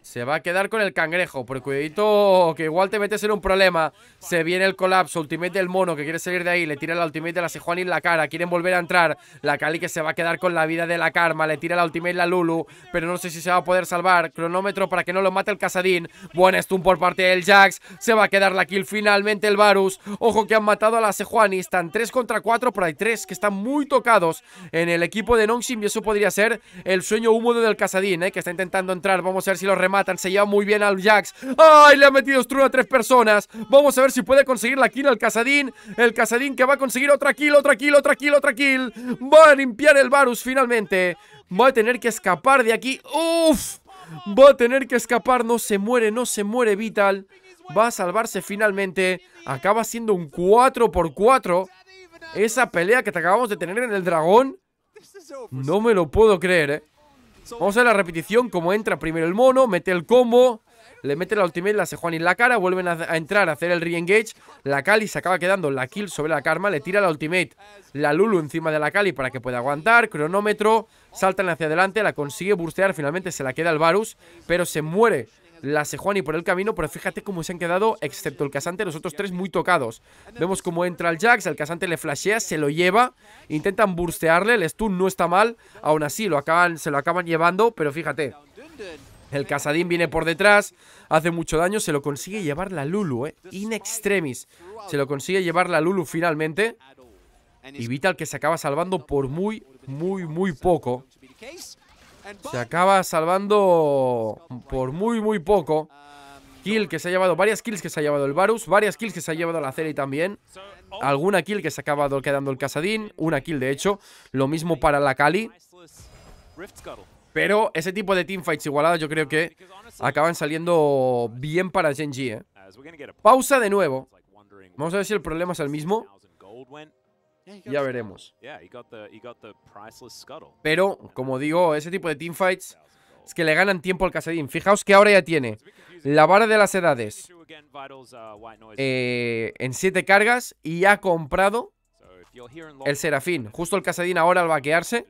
Se va a quedar con el cangrejo. Por cuidadito, que igual te metes en un problema. Se viene el colapso. Ultimate del mono que quiere salir de ahí. Le tira la ultimate de la Sejuani en la cara. Quieren volver a entrar. La Kali que se va a quedar con la vida de la Karma. Le tira la ultimate la Lulu. Pero no sé si se va a poder salvar. Cronómetro para que no lo mate el Casadín. Buen stun por parte del Jax. Se va a quedar la kill finalmente el Varus. Ojo que han matado a la Sejuani. Están 3 contra 4. Pero hay 3 que están muy tocados en el equipo de Nongshim. Y eso podría ser el sueño húmedo del Casadín, eh, que está intentando entrar. Vamos a ver si lo rematan. Se lleva muy bien al Jax. ¡Ay! Le ha metido Struna a tres personas. Vamos a ver si puede conseguir la kill al Casadín. El Casadín que va a conseguir otra kill, otra kill, otra kill, otra kill. Va a limpiar el Varus finalmente. Va a tener que escapar de aquí. ¡Uf! Va a tener que escapar. No se muere, no se muere Vital. Va a salvarse finalmente. Acaba siendo un 4x4. Esa pelea que te acabamos de tener en el dragón este no me lo puedo creer, ¿eh? Vamos a ver la repetición, Como entra primero el mono, mete el combo, le mete la ultimate, la Juan en la cara, vuelven a, entrar a hacer el re la Kali se acaba quedando la kill sobre la Karma, le tira la ultimate, la Lulu encima de la Kali para que pueda aguantar, cronómetro, saltan hacia adelante, la consigue burstear, finalmente se la queda el Varus, pero se muere la Sejuani por el camino, pero fíjate cómo se han quedado, excepto el Casante, los otros tres muy tocados. Vemos cómo entra el Jax, el Casante le flashea, se lo lleva, intentan burstearle, el stun no está mal, aún así lo acaban, se lo acaban llevando, pero fíjate, el Casadín viene por detrás, hace mucho daño, se lo consigue llevar la Lulu, eh, in extremis, se lo consigue llevar la Lulu finalmente, y Vital que se acaba salvando por muy, muy, muy poco. Se acaba salvando por muy, muy poco. Kill que se ha llevado, varias kills que se ha llevado el Varus, varias kills que se ha llevado la Celi también. Alguna kill que se ha acabado quedando el Casadín, una kill de hecho. Lo mismo para la Kali. Pero ese tipo de teamfights igualadas yo creo que acaban saliendo bien para Genji ¿eh? Pausa de nuevo. Vamos a ver si el problema es el mismo. Ya veremos. Pero, como digo, ese tipo de teamfights es que le ganan tiempo al Casadín. Fijaos que ahora ya tiene la vara de las edades uh, eh, en 7 cargas y ha comprado el Serafín. Justo el Casadín ahora al vaquearse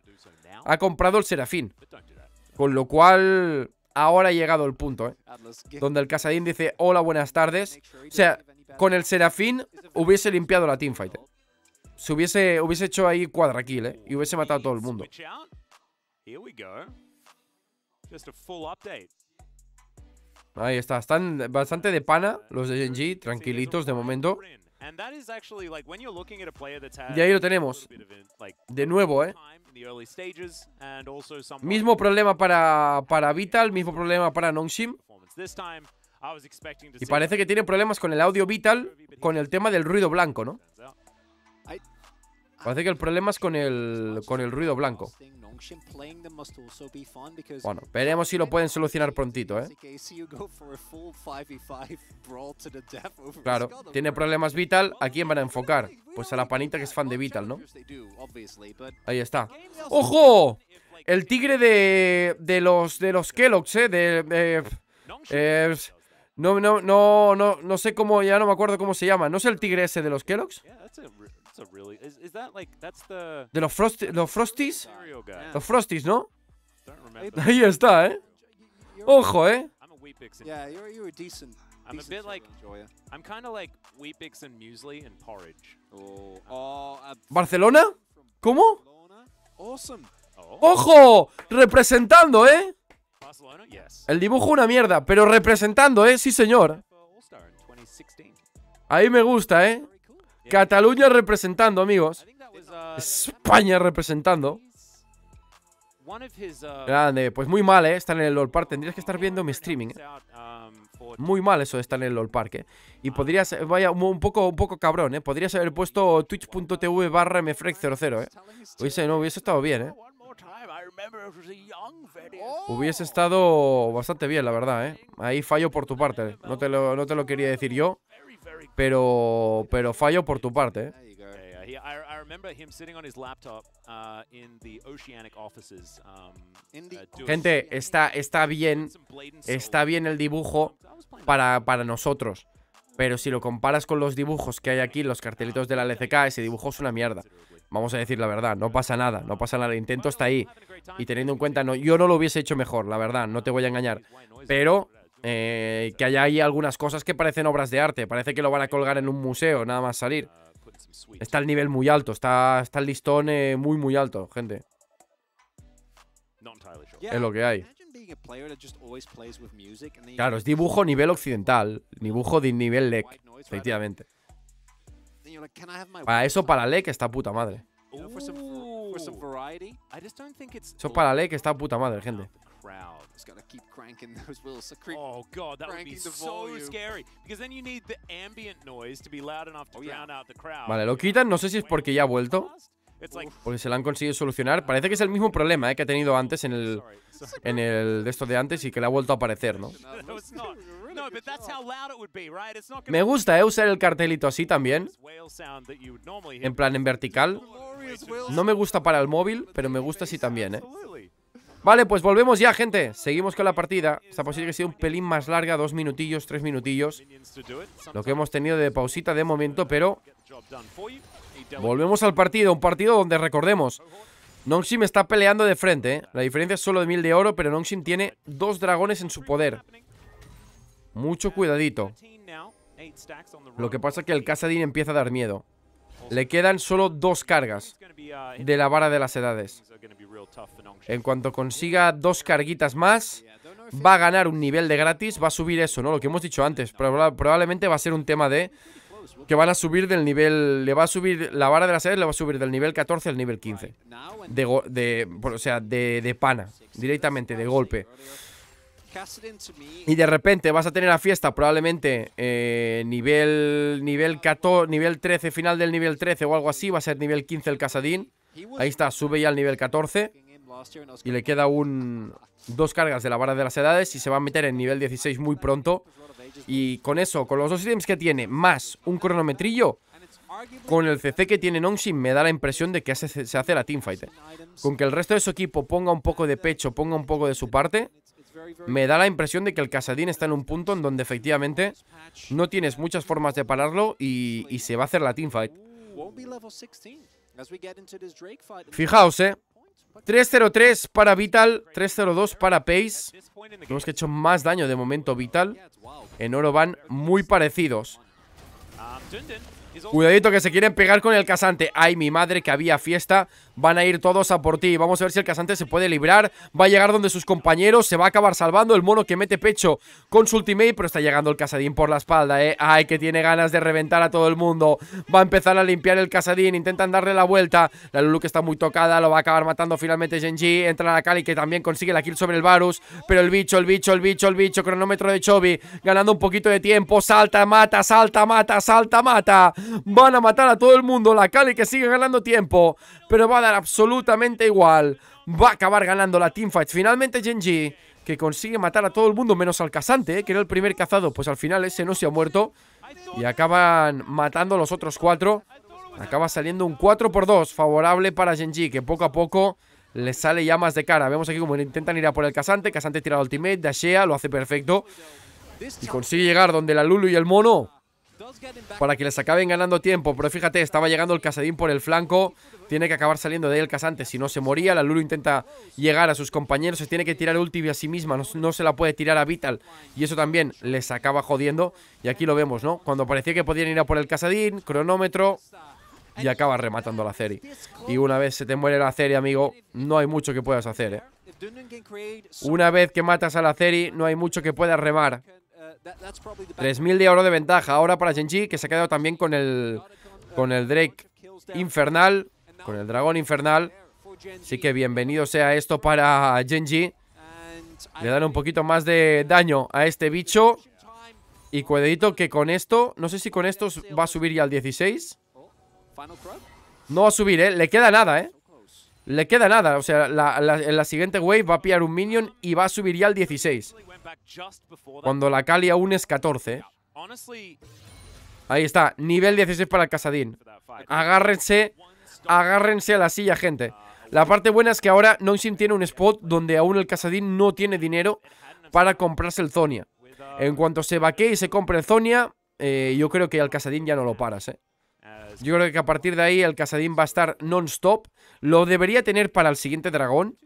ha comprado el Serafín. Con lo cual, ahora ha llegado el punto, ¿eh? Donde el Casadín dice, hola, buenas tardes. O sea, con el Serafín hubiese limpiado la teamfight. ¿eh? se hubiese, hubiese hecho ahí cuadra kill, ¿eh? Y hubiese matado a todo el mundo. Ahí está, están bastante de pana los de Genji, tranquilitos de momento. Y ahí lo tenemos. De nuevo, ¿eh? Mismo problema para, para Vital, mismo problema para Nongshim. Y parece que tiene problemas con el audio Vital, con el tema del ruido blanco, ¿no? Parece que el problema es con el, con el ruido blanco. Bueno, veremos si lo pueden solucionar prontito, ¿eh? Claro, tiene problemas Vital. ¿A quién van a enfocar? Pues a la panita que es fan de Vital, ¿no? Ahí está. ¡Ojo! El tigre de, de los de los Kellogg's, ¿eh? De, eh, no, no, no, no, no sé cómo, ya no me acuerdo cómo se llama. ¿No es el tigre ese de los Kellogg's? That's a really. Is, is that like that's the de los Frosty, los Frosties? Yeah. Los Frosties, ¿no? Ahí está, ¿eh? Ojo, ¿eh? I'm a Yeah, you're you're a decent. I'm a bit like I'm kind of like Weepix and muesli and porridge. Oh, oh uh, Barcelona? ¿Cómo? Awesome. Oh. Ojo, representando, ¿eh? Barcelona? Yes. El dibujo una mierda, pero representando, ¿eh? Sí, señor. Ahí me gusta, ¿eh? Cataluña representando, amigos. Uh, España representando. Uh, Grande, pues muy mal, ¿eh? Estar en el LOL Park. Tendrías que estar viendo mi streaming. Um, eh. Muy mal eso de estar en el LOL Park, ¿eh? Y um, podrías, eh, vaya, un poco, un poco cabrón, ¿eh? Podrías haber puesto twitch.tv barra mfrec 00 ¿eh? Hubiese, no, hubiese estado bien, ¿eh? Oh. Hubiese estado bastante bien, la verdad, ¿eh? Ahí fallo por tu parte. Eh. No te no te lo quería decir yo pero, pero fallo por tu parte. ¿eh? Gente, está, está bien, está bien el dibujo para, para nosotros. Pero si lo comparas con los dibujos que hay aquí, los cartelitos de la LCK, ese dibujo es una mierda. Vamos a decir la verdad, no pasa nada, no pasa nada, el intento está ahí. Y teniendo en cuenta, no, yo no lo hubiese hecho mejor, la verdad, no te voy a engañar. Pero eh, que haya ahí algunas cosas que parecen obras de arte. Parece que lo van a colgar en un museo, nada más salir. Está el nivel muy alto, está, está el listón eh, muy, muy alto, gente. Es lo que hay. Claro, es dibujo nivel occidental, dibujo de nivel LEC, efectivamente. Para eso, para LEC está puta madre. Eso para LEC está puta madre, gente. Vale, lo quitan. No sé si es porque ya ha vuelto. Porque se lo han conseguido solucionar. Parece que es el mismo problema eh, que ha tenido antes en el, de esto de antes y que le ha vuelto a aparecer, ¿no? *laughs* *laughs* Me gusta ¿eh? usar el cartelito así también. En plan, en vertical. No me gusta para el móvil, pero me gusta así también, ¿eh? Vale, pues volvemos ya, gente Seguimos con la partida Esta posible que sea un pelín más larga Dos minutillos, tres minutillos Lo que hemos tenido de pausita de momento Pero volvemos al partido Un partido donde recordemos Nongshim está peleando de frente ¿eh? La diferencia es solo de mil de oro Pero Nongshim tiene dos dragones en su poder Mucho cuidadito Lo que pasa es que el Casadin empieza a dar miedo le quedan solo dos cargas de la vara de las edades. En cuanto consiga dos carguitas más, va a ganar un nivel de gratis, va a subir eso, ¿no? Lo que hemos dicho antes, probablemente va a ser un tema de que van a subir del nivel, le va a subir la vara de las edades, le va a subir del nivel 14 al nivel 15. De, o sea, de, de pana, directamente, de golpe. Y de repente vas a tener la fiesta probablemente eh, nivel nivel 14, nivel 13, final del nivel 13 o algo así, va a ser nivel 15 el Casadín. Ahí está, sube ya al nivel 14 y le queda un dos cargas de la barra de las edades y se va a meter en nivel 16 muy pronto. Y con eso, con los dos ítems que tiene, más un cronometrillo, con el CC que tiene sin me da la impresión de que se hace la fighter Con que el resto de su equipo ponga un poco de pecho, ponga un poco de su parte, me da la impresión de que el Casadín está en un punto en donde efectivamente no tienes muchas formas de pararlo y, se va a hacer la teamfight. Fijaos, eh. 3 para Vital, 3 0 para Pace. Vemos que hecho más daño de momento Vital. En oro van muy parecidos. Cuidadito que se quieren pegar con el casante. Ay, mi madre, que había fiesta. Van a ir todos a por ti. Vamos a ver si el Casante se puede librar. Va a llegar donde sus compañeros. Se va a acabar salvando el mono que mete pecho con su ultimate. Pero está llegando el Casadín por la espalda, ¿eh? Ay, que tiene ganas de reventar a todo el mundo. Va a empezar a limpiar el Casadín. Intentan darle la vuelta. La Lulu que está muy tocada. Lo va a acabar matando finalmente Genji. Entra la Kali que también consigue la kill sobre el Varus. Pero el bicho, el bicho, el bicho, el bicho. Cronómetro de Chobi. Ganando un poquito de tiempo. Salta, mata, salta, mata, salta, mata. Van a matar a todo el mundo. La Kali que sigue ganando tiempo pero va a dar absolutamente igual. Va a acabar ganando la teamfight. Finalmente Genji, que consigue matar a todo el mundo menos al casante. Eh, que era el primer cazado. Pues al final ese no se ha muerto y acaban matando a los otros cuatro. Acaba saliendo un 4 por 2 favorable para Genji, que poco a poco le sale ya más de cara. Vemos aquí como intentan ir a por el Casante. Casante tira la ultimate, dashea, lo hace perfecto. Y consigue llegar donde la Lulu y el mono para que les acaben ganando tiempo. Pero fíjate, estaba llegando el Casadín por el flanco. Tiene que acabar saliendo de él Casante. Si no se moría, la Lulu intenta llegar a sus compañeros. Se tiene que tirar Ulti a sí misma. No, se la puede tirar a Vital. Y eso también les acaba jodiendo. Y aquí lo vemos, ¿no? Cuando parecía que podían ir a por el Casadín, cronómetro. Y acaba rematando a la serie. Y una vez se te muere la serie, amigo, no hay mucho que puedas hacer, ¿eh? Una vez que matas a la serie, no hay mucho que puedas remar. 3.000 de oro de ventaja ahora para Genji, que se ha quedado también con el, con el Drake infernal con el dragón infernal. Así que bienvenido sea esto para Genji. Le dan un poquito más de daño a este bicho. Y cuidadito que con esto, no sé si con esto va a subir ya al 16. No va a subir, ¿eh? Le queda nada, ¿eh? Le queda nada, o sea, la, en la siguiente wave va a pillar un minion y va a subir ya al 16. Cuando la Kali aún es 14. Ahí está, nivel 16 para el Casadín. Agárrense Agárrense a la silla, gente. La parte buena es que ahora Noisim tiene un spot donde aún el Casadín no tiene dinero para comprarse el Zonia. En cuanto se vaquee y se compre el Zonia, eh, yo creo que al Casadín ya no lo paras, eh. Yo creo que a partir de ahí el Casadín va a estar non-stop. Lo debería tener para el siguiente dragón.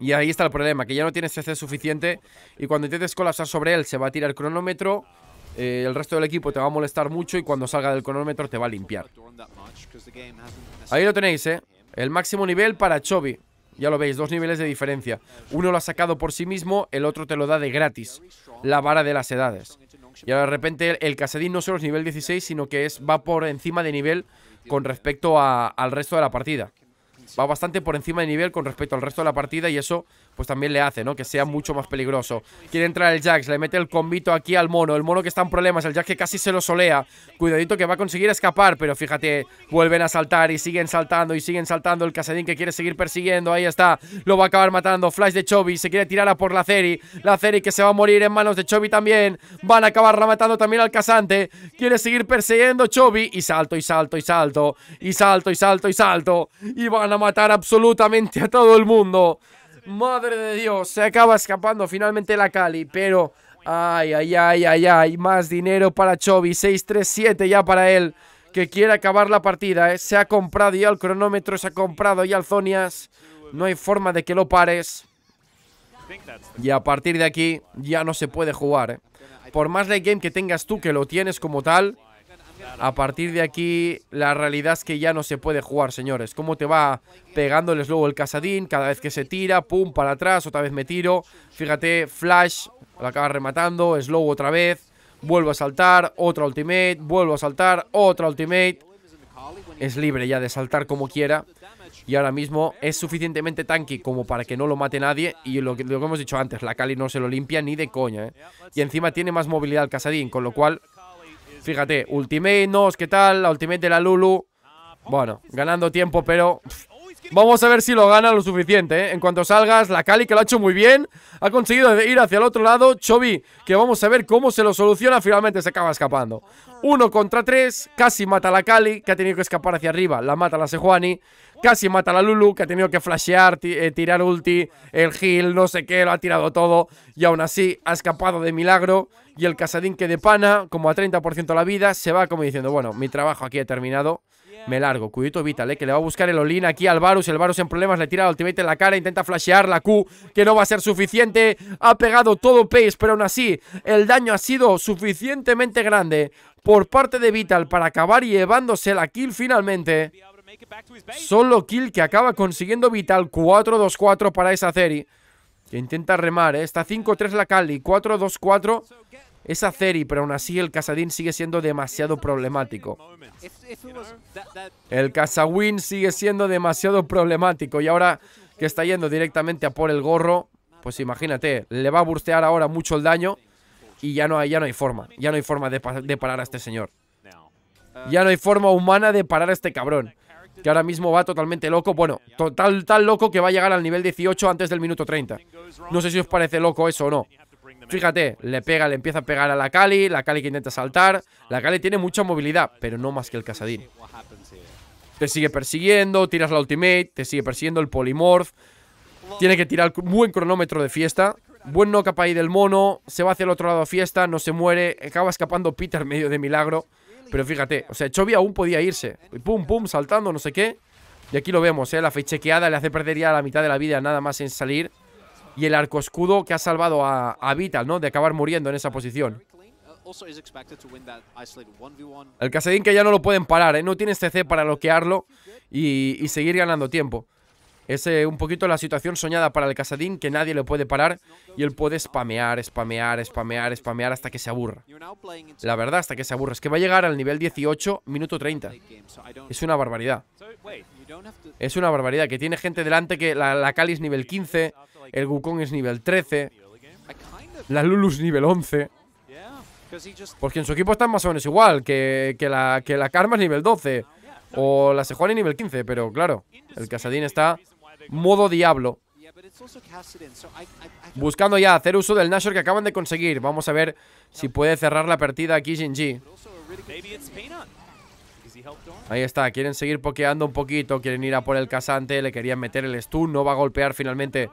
Y ahí está el problema, que ya no tienes CC suficiente y cuando intentes colapsar sobre él se va a tirar el cronómetro eh, el resto del equipo te va a molestar mucho y cuando salga del cronómetro te va a limpiar. Ahí lo tenéis, ¿eh? El máximo nivel para Chobi. Ya lo veis, dos niveles de diferencia. Uno lo ha sacado por sí mismo, el otro te lo da de gratis. La vara de las edades. Y ahora de repente el Casadín no solo es nivel 16, sino que es, va por encima de nivel con respecto al resto de la partida. Va bastante por encima de nivel con respecto al resto de la partida y eso pues también le hace, ¿no? Que sea mucho más peligroso. Quiere entrar el Jax, le mete el combito aquí al mono. El mono que está en problemas, el Jax que casi se lo solea. Cuidadito que va a conseguir escapar, pero fíjate, vuelven a saltar y siguen saltando y siguen saltando. El Casadín que quiere seguir persiguiendo, ahí está. Lo va a acabar matando. Flash de Chobi, se quiere tirar a por la Ceri. La Ceri que se va a morir en manos de Chobi también. Van a acabar rematando también al Casante. Quiere seguir persiguiendo Chobi y salto y salto y salto. Y salto y salto y salto. Y van a matar absolutamente a todo el mundo. Madre de Dios, se acaba escapando finalmente la Cali, pero... Ay, ay, ay, ay, ay, más dinero para Chobi, 6-3-7 ya para él, que quiere acabar la partida, ¿eh? se ha comprado ya el cronómetro, se ha comprado ya el Zonias, no hay forma de que lo pares. Y a partir de aquí ya no se puede jugar, ¿eh? por más late game que tengas tú, que lo tienes como tal, a partir de aquí, la realidad es que ya no se puede jugar, señores. Cómo te va pegándoles luego el casadín, cada vez que se tira, pum, para atrás, otra vez me tiro. Fíjate, Flash, lo acaba rematando, Slow otra vez, vuelvo a saltar, otra ultimate, vuelvo a saltar, otra ultimate. Es libre ya de saltar como quiera. Y ahora mismo es suficientemente tanky como para que no lo mate nadie. Y lo que, hemos dicho antes, la Cali no se lo limpia ni de coña. ¿eh? Y encima tiene más movilidad el Casadín, con lo cual Fíjate, ultimate, no, ¿qué tal? La ultimate de la Lulu. Bueno, ganando tiempo, pero... Vamos a ver si lo gana lo suficiente, ¿eh? En cuanto salgas, la Cali que lo ha hecho muy bien Ha conseguido ir hacia el otro lado Chobi, que vamos a ver cómo se lo soluciona Finalmente se acaba escapando Uno contra tres, casi mata a la Cali Que ha tenido que escapar hacia arriba, la mata la Sejuani Casi mata a la Lulu, que ha tenido que flashear, eh, tirar ulti, el heal, no sé qué, lo ha tirado todo. Y aún así ha escapado de milagro. Y el Casadín que de pana, como a 30% la vida, se va como diciendo, bueno, mi trabajo aquí ha terminado. Me largo, cuidito Vital, eh, que le va a buscar el olín aquí al Varus, el Varus en problemas, le tira el ultimate en la cara, intenta flashear la Q, que no va a ser suficiente, ha pegado todo Pace, pero aún así el daño ha sido suficientemente grande por parte de Vital para acabar llevándose la kill finalmente. Solo kill que acaba consiguiendo Vital. 4-2-4 para esa Zeri. Que intenta remar, esta ¿eh? Está 5-3 la Cali. 4-2-4 esa Zeri. Pero aún así el Casadín sigue siendo demasiado problemático. El Casawin sigue siendo demasiado problemático. Y ahora que está yendo directamente a por el gorro. Pues imagínate, le va a burstear ahora mucho el daño. Y ya no hay, ya no hay forma. Ya no hay forma de, de parar a este señor. Ya no hay forma humana de parar a este cabrón que ahora mismo va totalmente loco. Bueno, total, tan loco que va a llegar al nivel 18 antes del minuto 30. No sé si os parece loco eso o no. Fíjate, le pega, le empieza a pegar a la Kali, la Kali que intenta saltar. La Kali tiene mucha movilidad, pero no más que el Casadín. Te sigue persiguiendo, tiras la ultimate, te sigue persiguiendo el polymorph. Tiene que tirar buen cronómetro de fiesta. Buen knock-up ahí del mono. Se va hacia el otro lado a fiesta, no se muere. Acaba escapando Peter medio de milagro. Pero fíjate, o sea, Chovy aún podía irse. Y pum, pum, saltando, no sé qué. Y aquí lo vemos, ¿eh? La fechequeada le hace perder ya la mitad de la vida nada más en salir. Y el arco escudo que ha salvado a, Vital, ¿no? De acabar muriendo en esa posición. El Casadín que ya no lo pueden parar, ¿eh? No tiene CC este para bloquearlo y seguir ganando tiempo. Es eh, un poquito la situación soñada para el Casadín, que nadie le puede parar y él puede spamear, spamear, spamear, spamear hasta que se aburra. La verdad, hasta que se aburra. Es que va a llegar al nivel 18, minuto 30. Es una barbaridad. Es una barbaridad, que tiene gente delante que la, Kali es nivel 15, el Wukong es nivel 13, la Lulu es nivel 11. Porque en su equipo están más o menos igual, que, que la, que la Karma es nivel 12. O la Sejuani nivel 15, pero claro, el Casadín está modo diablo. Buscando ya hacer uso del Nashor que acaban de conseguir. Vamos a ver si puede cerrar la partida aquí Shinji. Ahí está, quieren seguir pokeando un poquito, quieren ir a por el casante, le querían meter el stun, no va a golpear finalmente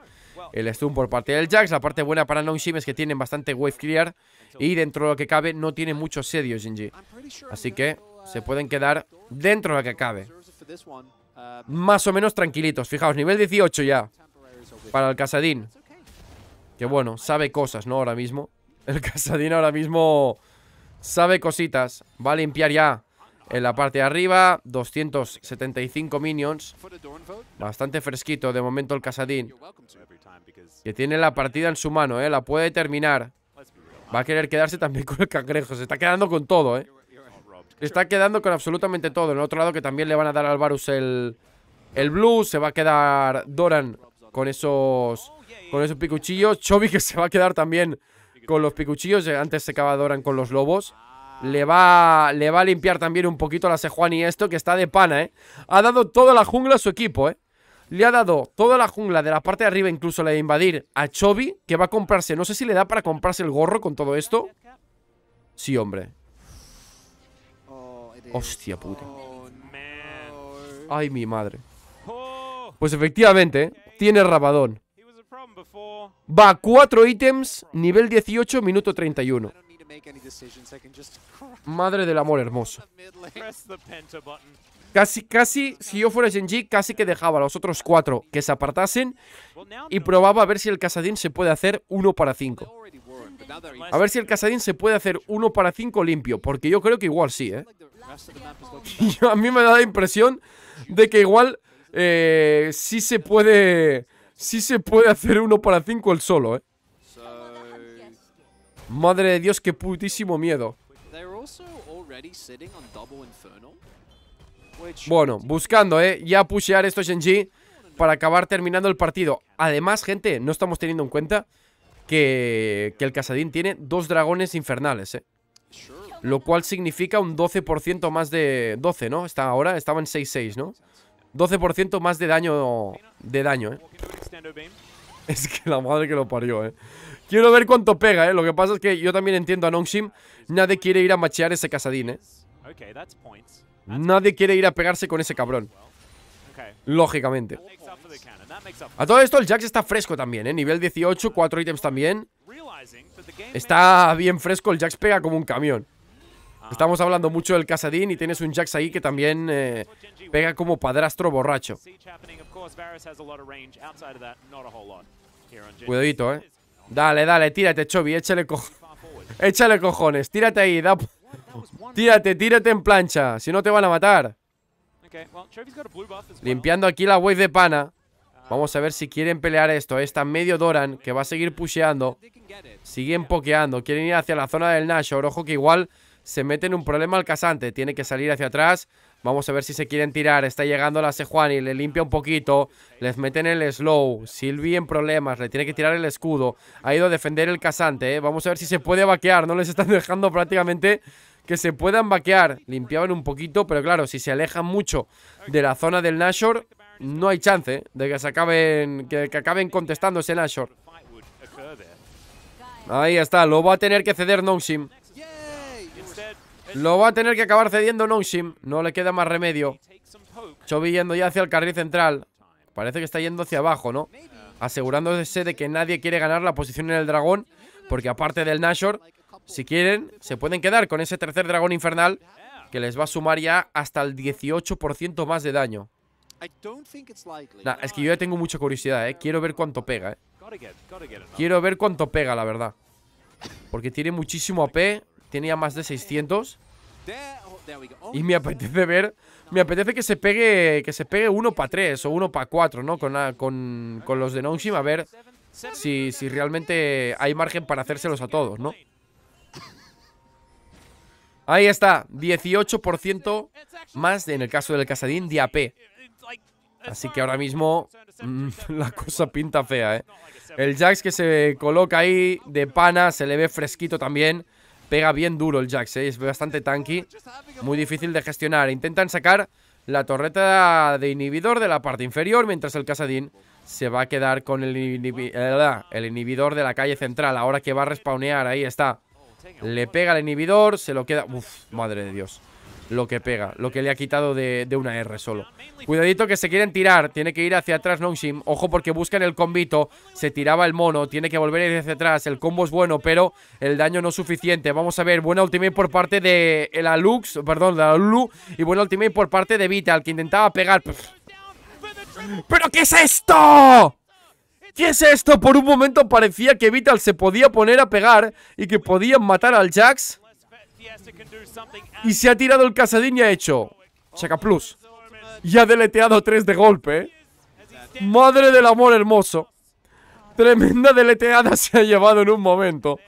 el stun por parte del Jax. La parte buena para Longshim es que tienen bastante wave clear y dentro de lo que cabe no tiene mucho sedio Jinji. Así que se pueden quedar dentro de lo que cabe más o menos tranquilitos. Fijaos, nivel 18 ya. Para el Casadín. Que bueno, sabe cosas, ¿no? Ahora mismo. El Casadín ahora mismo sabe cositas. Va a limpiar ya en la parte de arriba. 275 minions. Bastante fresquito de momento el Casadín. Que tiene la partida en su mano, ¿eh? La puede terminar. Va a querer quedarse también con el cangrejo. Se está quedando con todo, ¿eh? Se está quedando con absolutamente todo. En el otro lado que también le van a dar al Varus el, el blue. Se va a quedar Doran con esos, con esos picuchillos. Chovy que se va a quedar también con los picuchillos. Antes se acaba Doran con los lobos. Le va, le va a limpiar también un poquito la Sejuani esto, que está de pana, ¿eh? Ha dado toda la jungla a su equipo, ¿eh? Le ha dado toda la jungla de la parte de arriba, incluso la de invadir, a Chovy, que va a comprarse. No sé si le da para comprarse el gorro con todo esto. Sí, hombre. Hostia puta. Ay, mi madre. Pues efectivamente, tiene rabadón. Va, cuatro ítems, nivel 18, minuto 31. Madre del amor hermoso. Casi, casi, si yo fuera Genji, casi que dejaba a los otros cuatro que se apartasen y probaba a ver si el Casadín se puede hacer uno para cinco. A ver si el Casadín se puede hacer uno para cinco limpio, porque yo creo que igual sí, ¿eh? *laughs* a mí me da la impresión de que igual eh, sí se puede... Sí se puede hacer uno para cinco el solo, ¿eh? Madre de Dios, qué putísimo miedo. Bueno, buscando, ¿eh? Ya pushear esto Shenji, para acabar terminando el partido. Además, gente, no estamos teniendo en cuenta que, el Casadín tiene dos dragones infernales, ¿eh? Lo cual significa un 12% más de... 12, ¿no? ahora, estaba en 6-6, ¿no? 12% más de daño... De daño, ¿eh? *laughs* Es que la madre que lo parió, ¿eh? Quiero ver cuánto pega, ¿eh? Lo que pasa es que yo también entiendo a Nongshim. Nadie quiere ir a machear ese casadín, ¿eh? Nadie quiere ir a pegarse con ese cabrón. Lógicamente A todo esto el Jax está fresco también, ¿eh? Nivel 18, 4 ítems también Está bien fresco, el Jax pega como un camión Estamos hablando mucho del Casadín y tienes un Jax ahí que también eh, pega como padrastro borracho. Cuidadito, eh. Dale, dale, tírate, Chobi, échale, co *laughs* échale cojones. Tírate ahí, da... Tírate, tírate en plancha, si no te van a matar. Limpiando aquí la wave de pana. Vamos a ver si quieren pelear esto. está medio Doran, que va a seguir pusheando. Siguen pokeando. Quieren ir hacia la zona del Nashor. Ojo que igual se mete en un problema al casante. Tiene que salir hacia atrás. Vamos a ver si se quieren tirar. Está llegando la Sejuani. Le limpia un poquito. Les meten el slow. Silvi en problemas. Le tiene que tirar el escudo. Ha ido a defender el casante. Eh. Vamos a ver si se puede vaquear. No les están *laughs* dejando prácticamente que se puedan vaquear. Limpiaban un poquito, pero claro, si se alejan mucho de la zona del Nashor, no hay chance ¿eh? de que se acaben, que, acaben contestando ese Nashor. Ahí está, lo va a tener que ceder Nonsim. Lo va a tener que acabar cediendo Nonsim. No le queda más remedio. Chobi yendo ya hacia el carril central. Parece que está yendo hacia abajo, ¿no? Asegurándose de que nadie quiere ganar la posición en el dragón. Porque aparte del Nashor, si quieren, se pueden quedar con ese tercer dragón infernal que les va a sumar ya hasta el 18% más de daño. Nah, es que yo ya tengo mucha curiosidad, ¿eh? Quiero ver cuánto pega, ¿eh? Quiero ver cuánto pega, la verdad. Porque tiene muchísimo AP, tiene ya más de 600. Y me apetece ver, me apetece que se pegue que se pegue uno para tres o uno para cuatro, ¿no? Ah, con, los de Nongshim, a ver si realmente hay margen para hacérselos a todos, ¿no? Ahí está, 18% más en el caso del Casadín de AP. Así que ahora mismo mm, *laughs* la cosa pinta fea, ¿eh? El Jax que se coloca ahí de pana, se le ve fresquito también. Pega bien duro el Jax, ¿eh? es bastante tanky. Muy difícil de gestionar. Intentan sacar la torreta de inhibidor de la parte inferior, mientras el Casadín se va a quedar con el, el inhibidor de la calle central. Ahora que va a respawnear, ahí está. Le pega el inhibidor, se lo queda... Uf, madre de Dios. Lo que pega, lo que le ha quitado de, una R solo. Cuidadito que se quieren tirar, tiene que ir hacia atrás Longshim. Ojo porque buscan el combito, se tiraba el mono, tiene que volver ir hacia atrás. El combo es bueno, pero el daño no es suficiente. Vamos a ver, buena ultimate por parte de eh, la Lux, perdón, de la Lulu. Y buena ultimate por parte de Vital, que intentaba pegar. ¡Pero qué es esto! ¿Qué es esto? Por un momento parecía que Vital se podía poner a pegar y que podían matar al Jax. Y se ha tirado el Casadín y ha hecho Chacaplus. Plus. Y ha deleteado tres de golpe. ¿eh? Madre del amor hermoso. Tremenda deleteada *laughs* se ha llevado en un momento.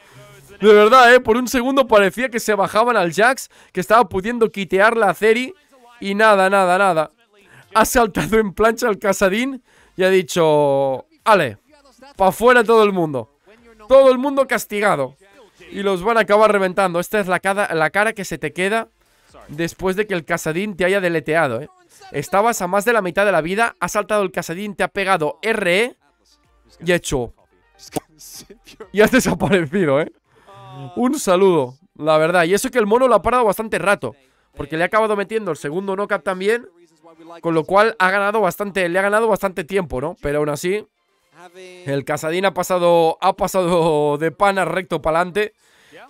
De verdad, ¿eh? Por un segundo parecía que se bajaban al Jax, que estaba pudiendo quitear la Ceri. Y nada, nada, nada. Ha saltado en plancha al Casadín y ha dicho... Ale, para afuera todo el mundo. Todo el mundo castigado. Y los van a acabar reventando. Esta es la cara, que se te queda después de que el casadín te haya deleteado, ¿eh? Estabas a más de la mitad de la vida, ha saltado el casadín, te ha pegado RE ¿eh? y hecho. Y has desaparecido, ¿eh? Un saludo, la verdad. Y eso que el mono lo ha parado bastante rato, porque le ha acabado metiendo el segundo knockout también, con lo cual ha ganado bastante, le ha ganado bastante tiempo, ¿no? Pero aún así, el Casadín ha pasado, ha pasado *laughs* de pana recto para adelante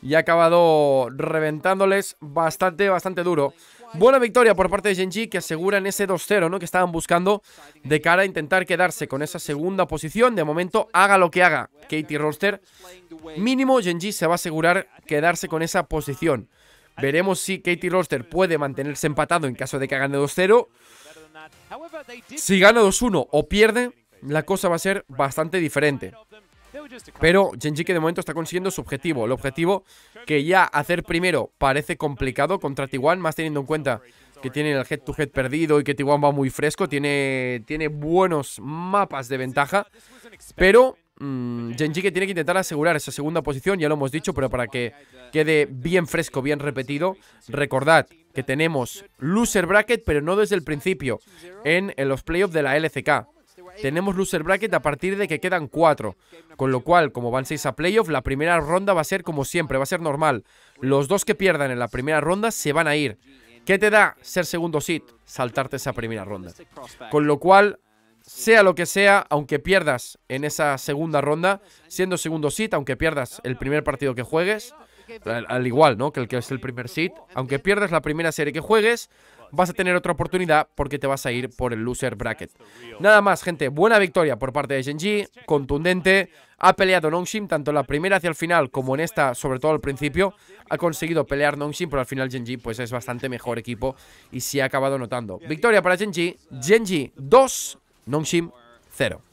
y ha acabado reventándoles bastante, bastante duro. Buena victoria por parte de Genji que aseguran ese 2-0 ¿no? que estaban buscando de cara a intentar quedarse con esa segunda posición. De momento, haga lo que haga Katie Roster, mínimo Genji se va a asegurar quedarse con esa posición. Veremos si Katie Roster puede mantenerse empatado en caso de que gane 2-0. Si gana 2-1 o pierde, la cosa va a ser bastante diferente. Pero Genji que de momento está consiguiendo su objetivo. El objetivo que ya hacer primero parece complicado contra T1 más teniendo en cuenta que tiene el head-to-head perdido y que T1 va muy fresco. Tiene, tiene buenos mapas de ventaja. Pero mmm, que tiene que intentar asegurar esa segunda posición, ya lo hemos dicho, pero para que quede bien fresco, bien repetido, recordad que tenemos loser bracket, pero no desde el principio, en los playoffs de la LCK. Tenemos loser bracket a partir de que quedan cuatro. Con lo cual, como van seis a playoff, la primera ronda va a ser como siempre, va a ser normal. Los dos que pierdan en la primera ronda se van a ir. ¿Qué te da ser segundo seed? Saltarte esa primera ronda. Con lo cual, sea lo que sea, aunque pierdas en esa segunda ronda, siendo segundo seed, aunque pierdas el primer partido que juegues, al, igual, ¿no? Que el que es el primer seed, aunque pierdas la primera serie que juegues, vas a tener otra oportunidad porque te vas a ir por el loser bracket. Nada más, gente. Buena victoria por parte de Genji. Contundente. Ha peleado Nongshim tanto en la primera hacia el final como en esta, sobre todo al principio. Ha conseguido pelear Nongshim, pero al final Genji pues es bastante mejor equipo y se ha acabado notando. Victoria para Genji. Genji 2, Nongshim 0.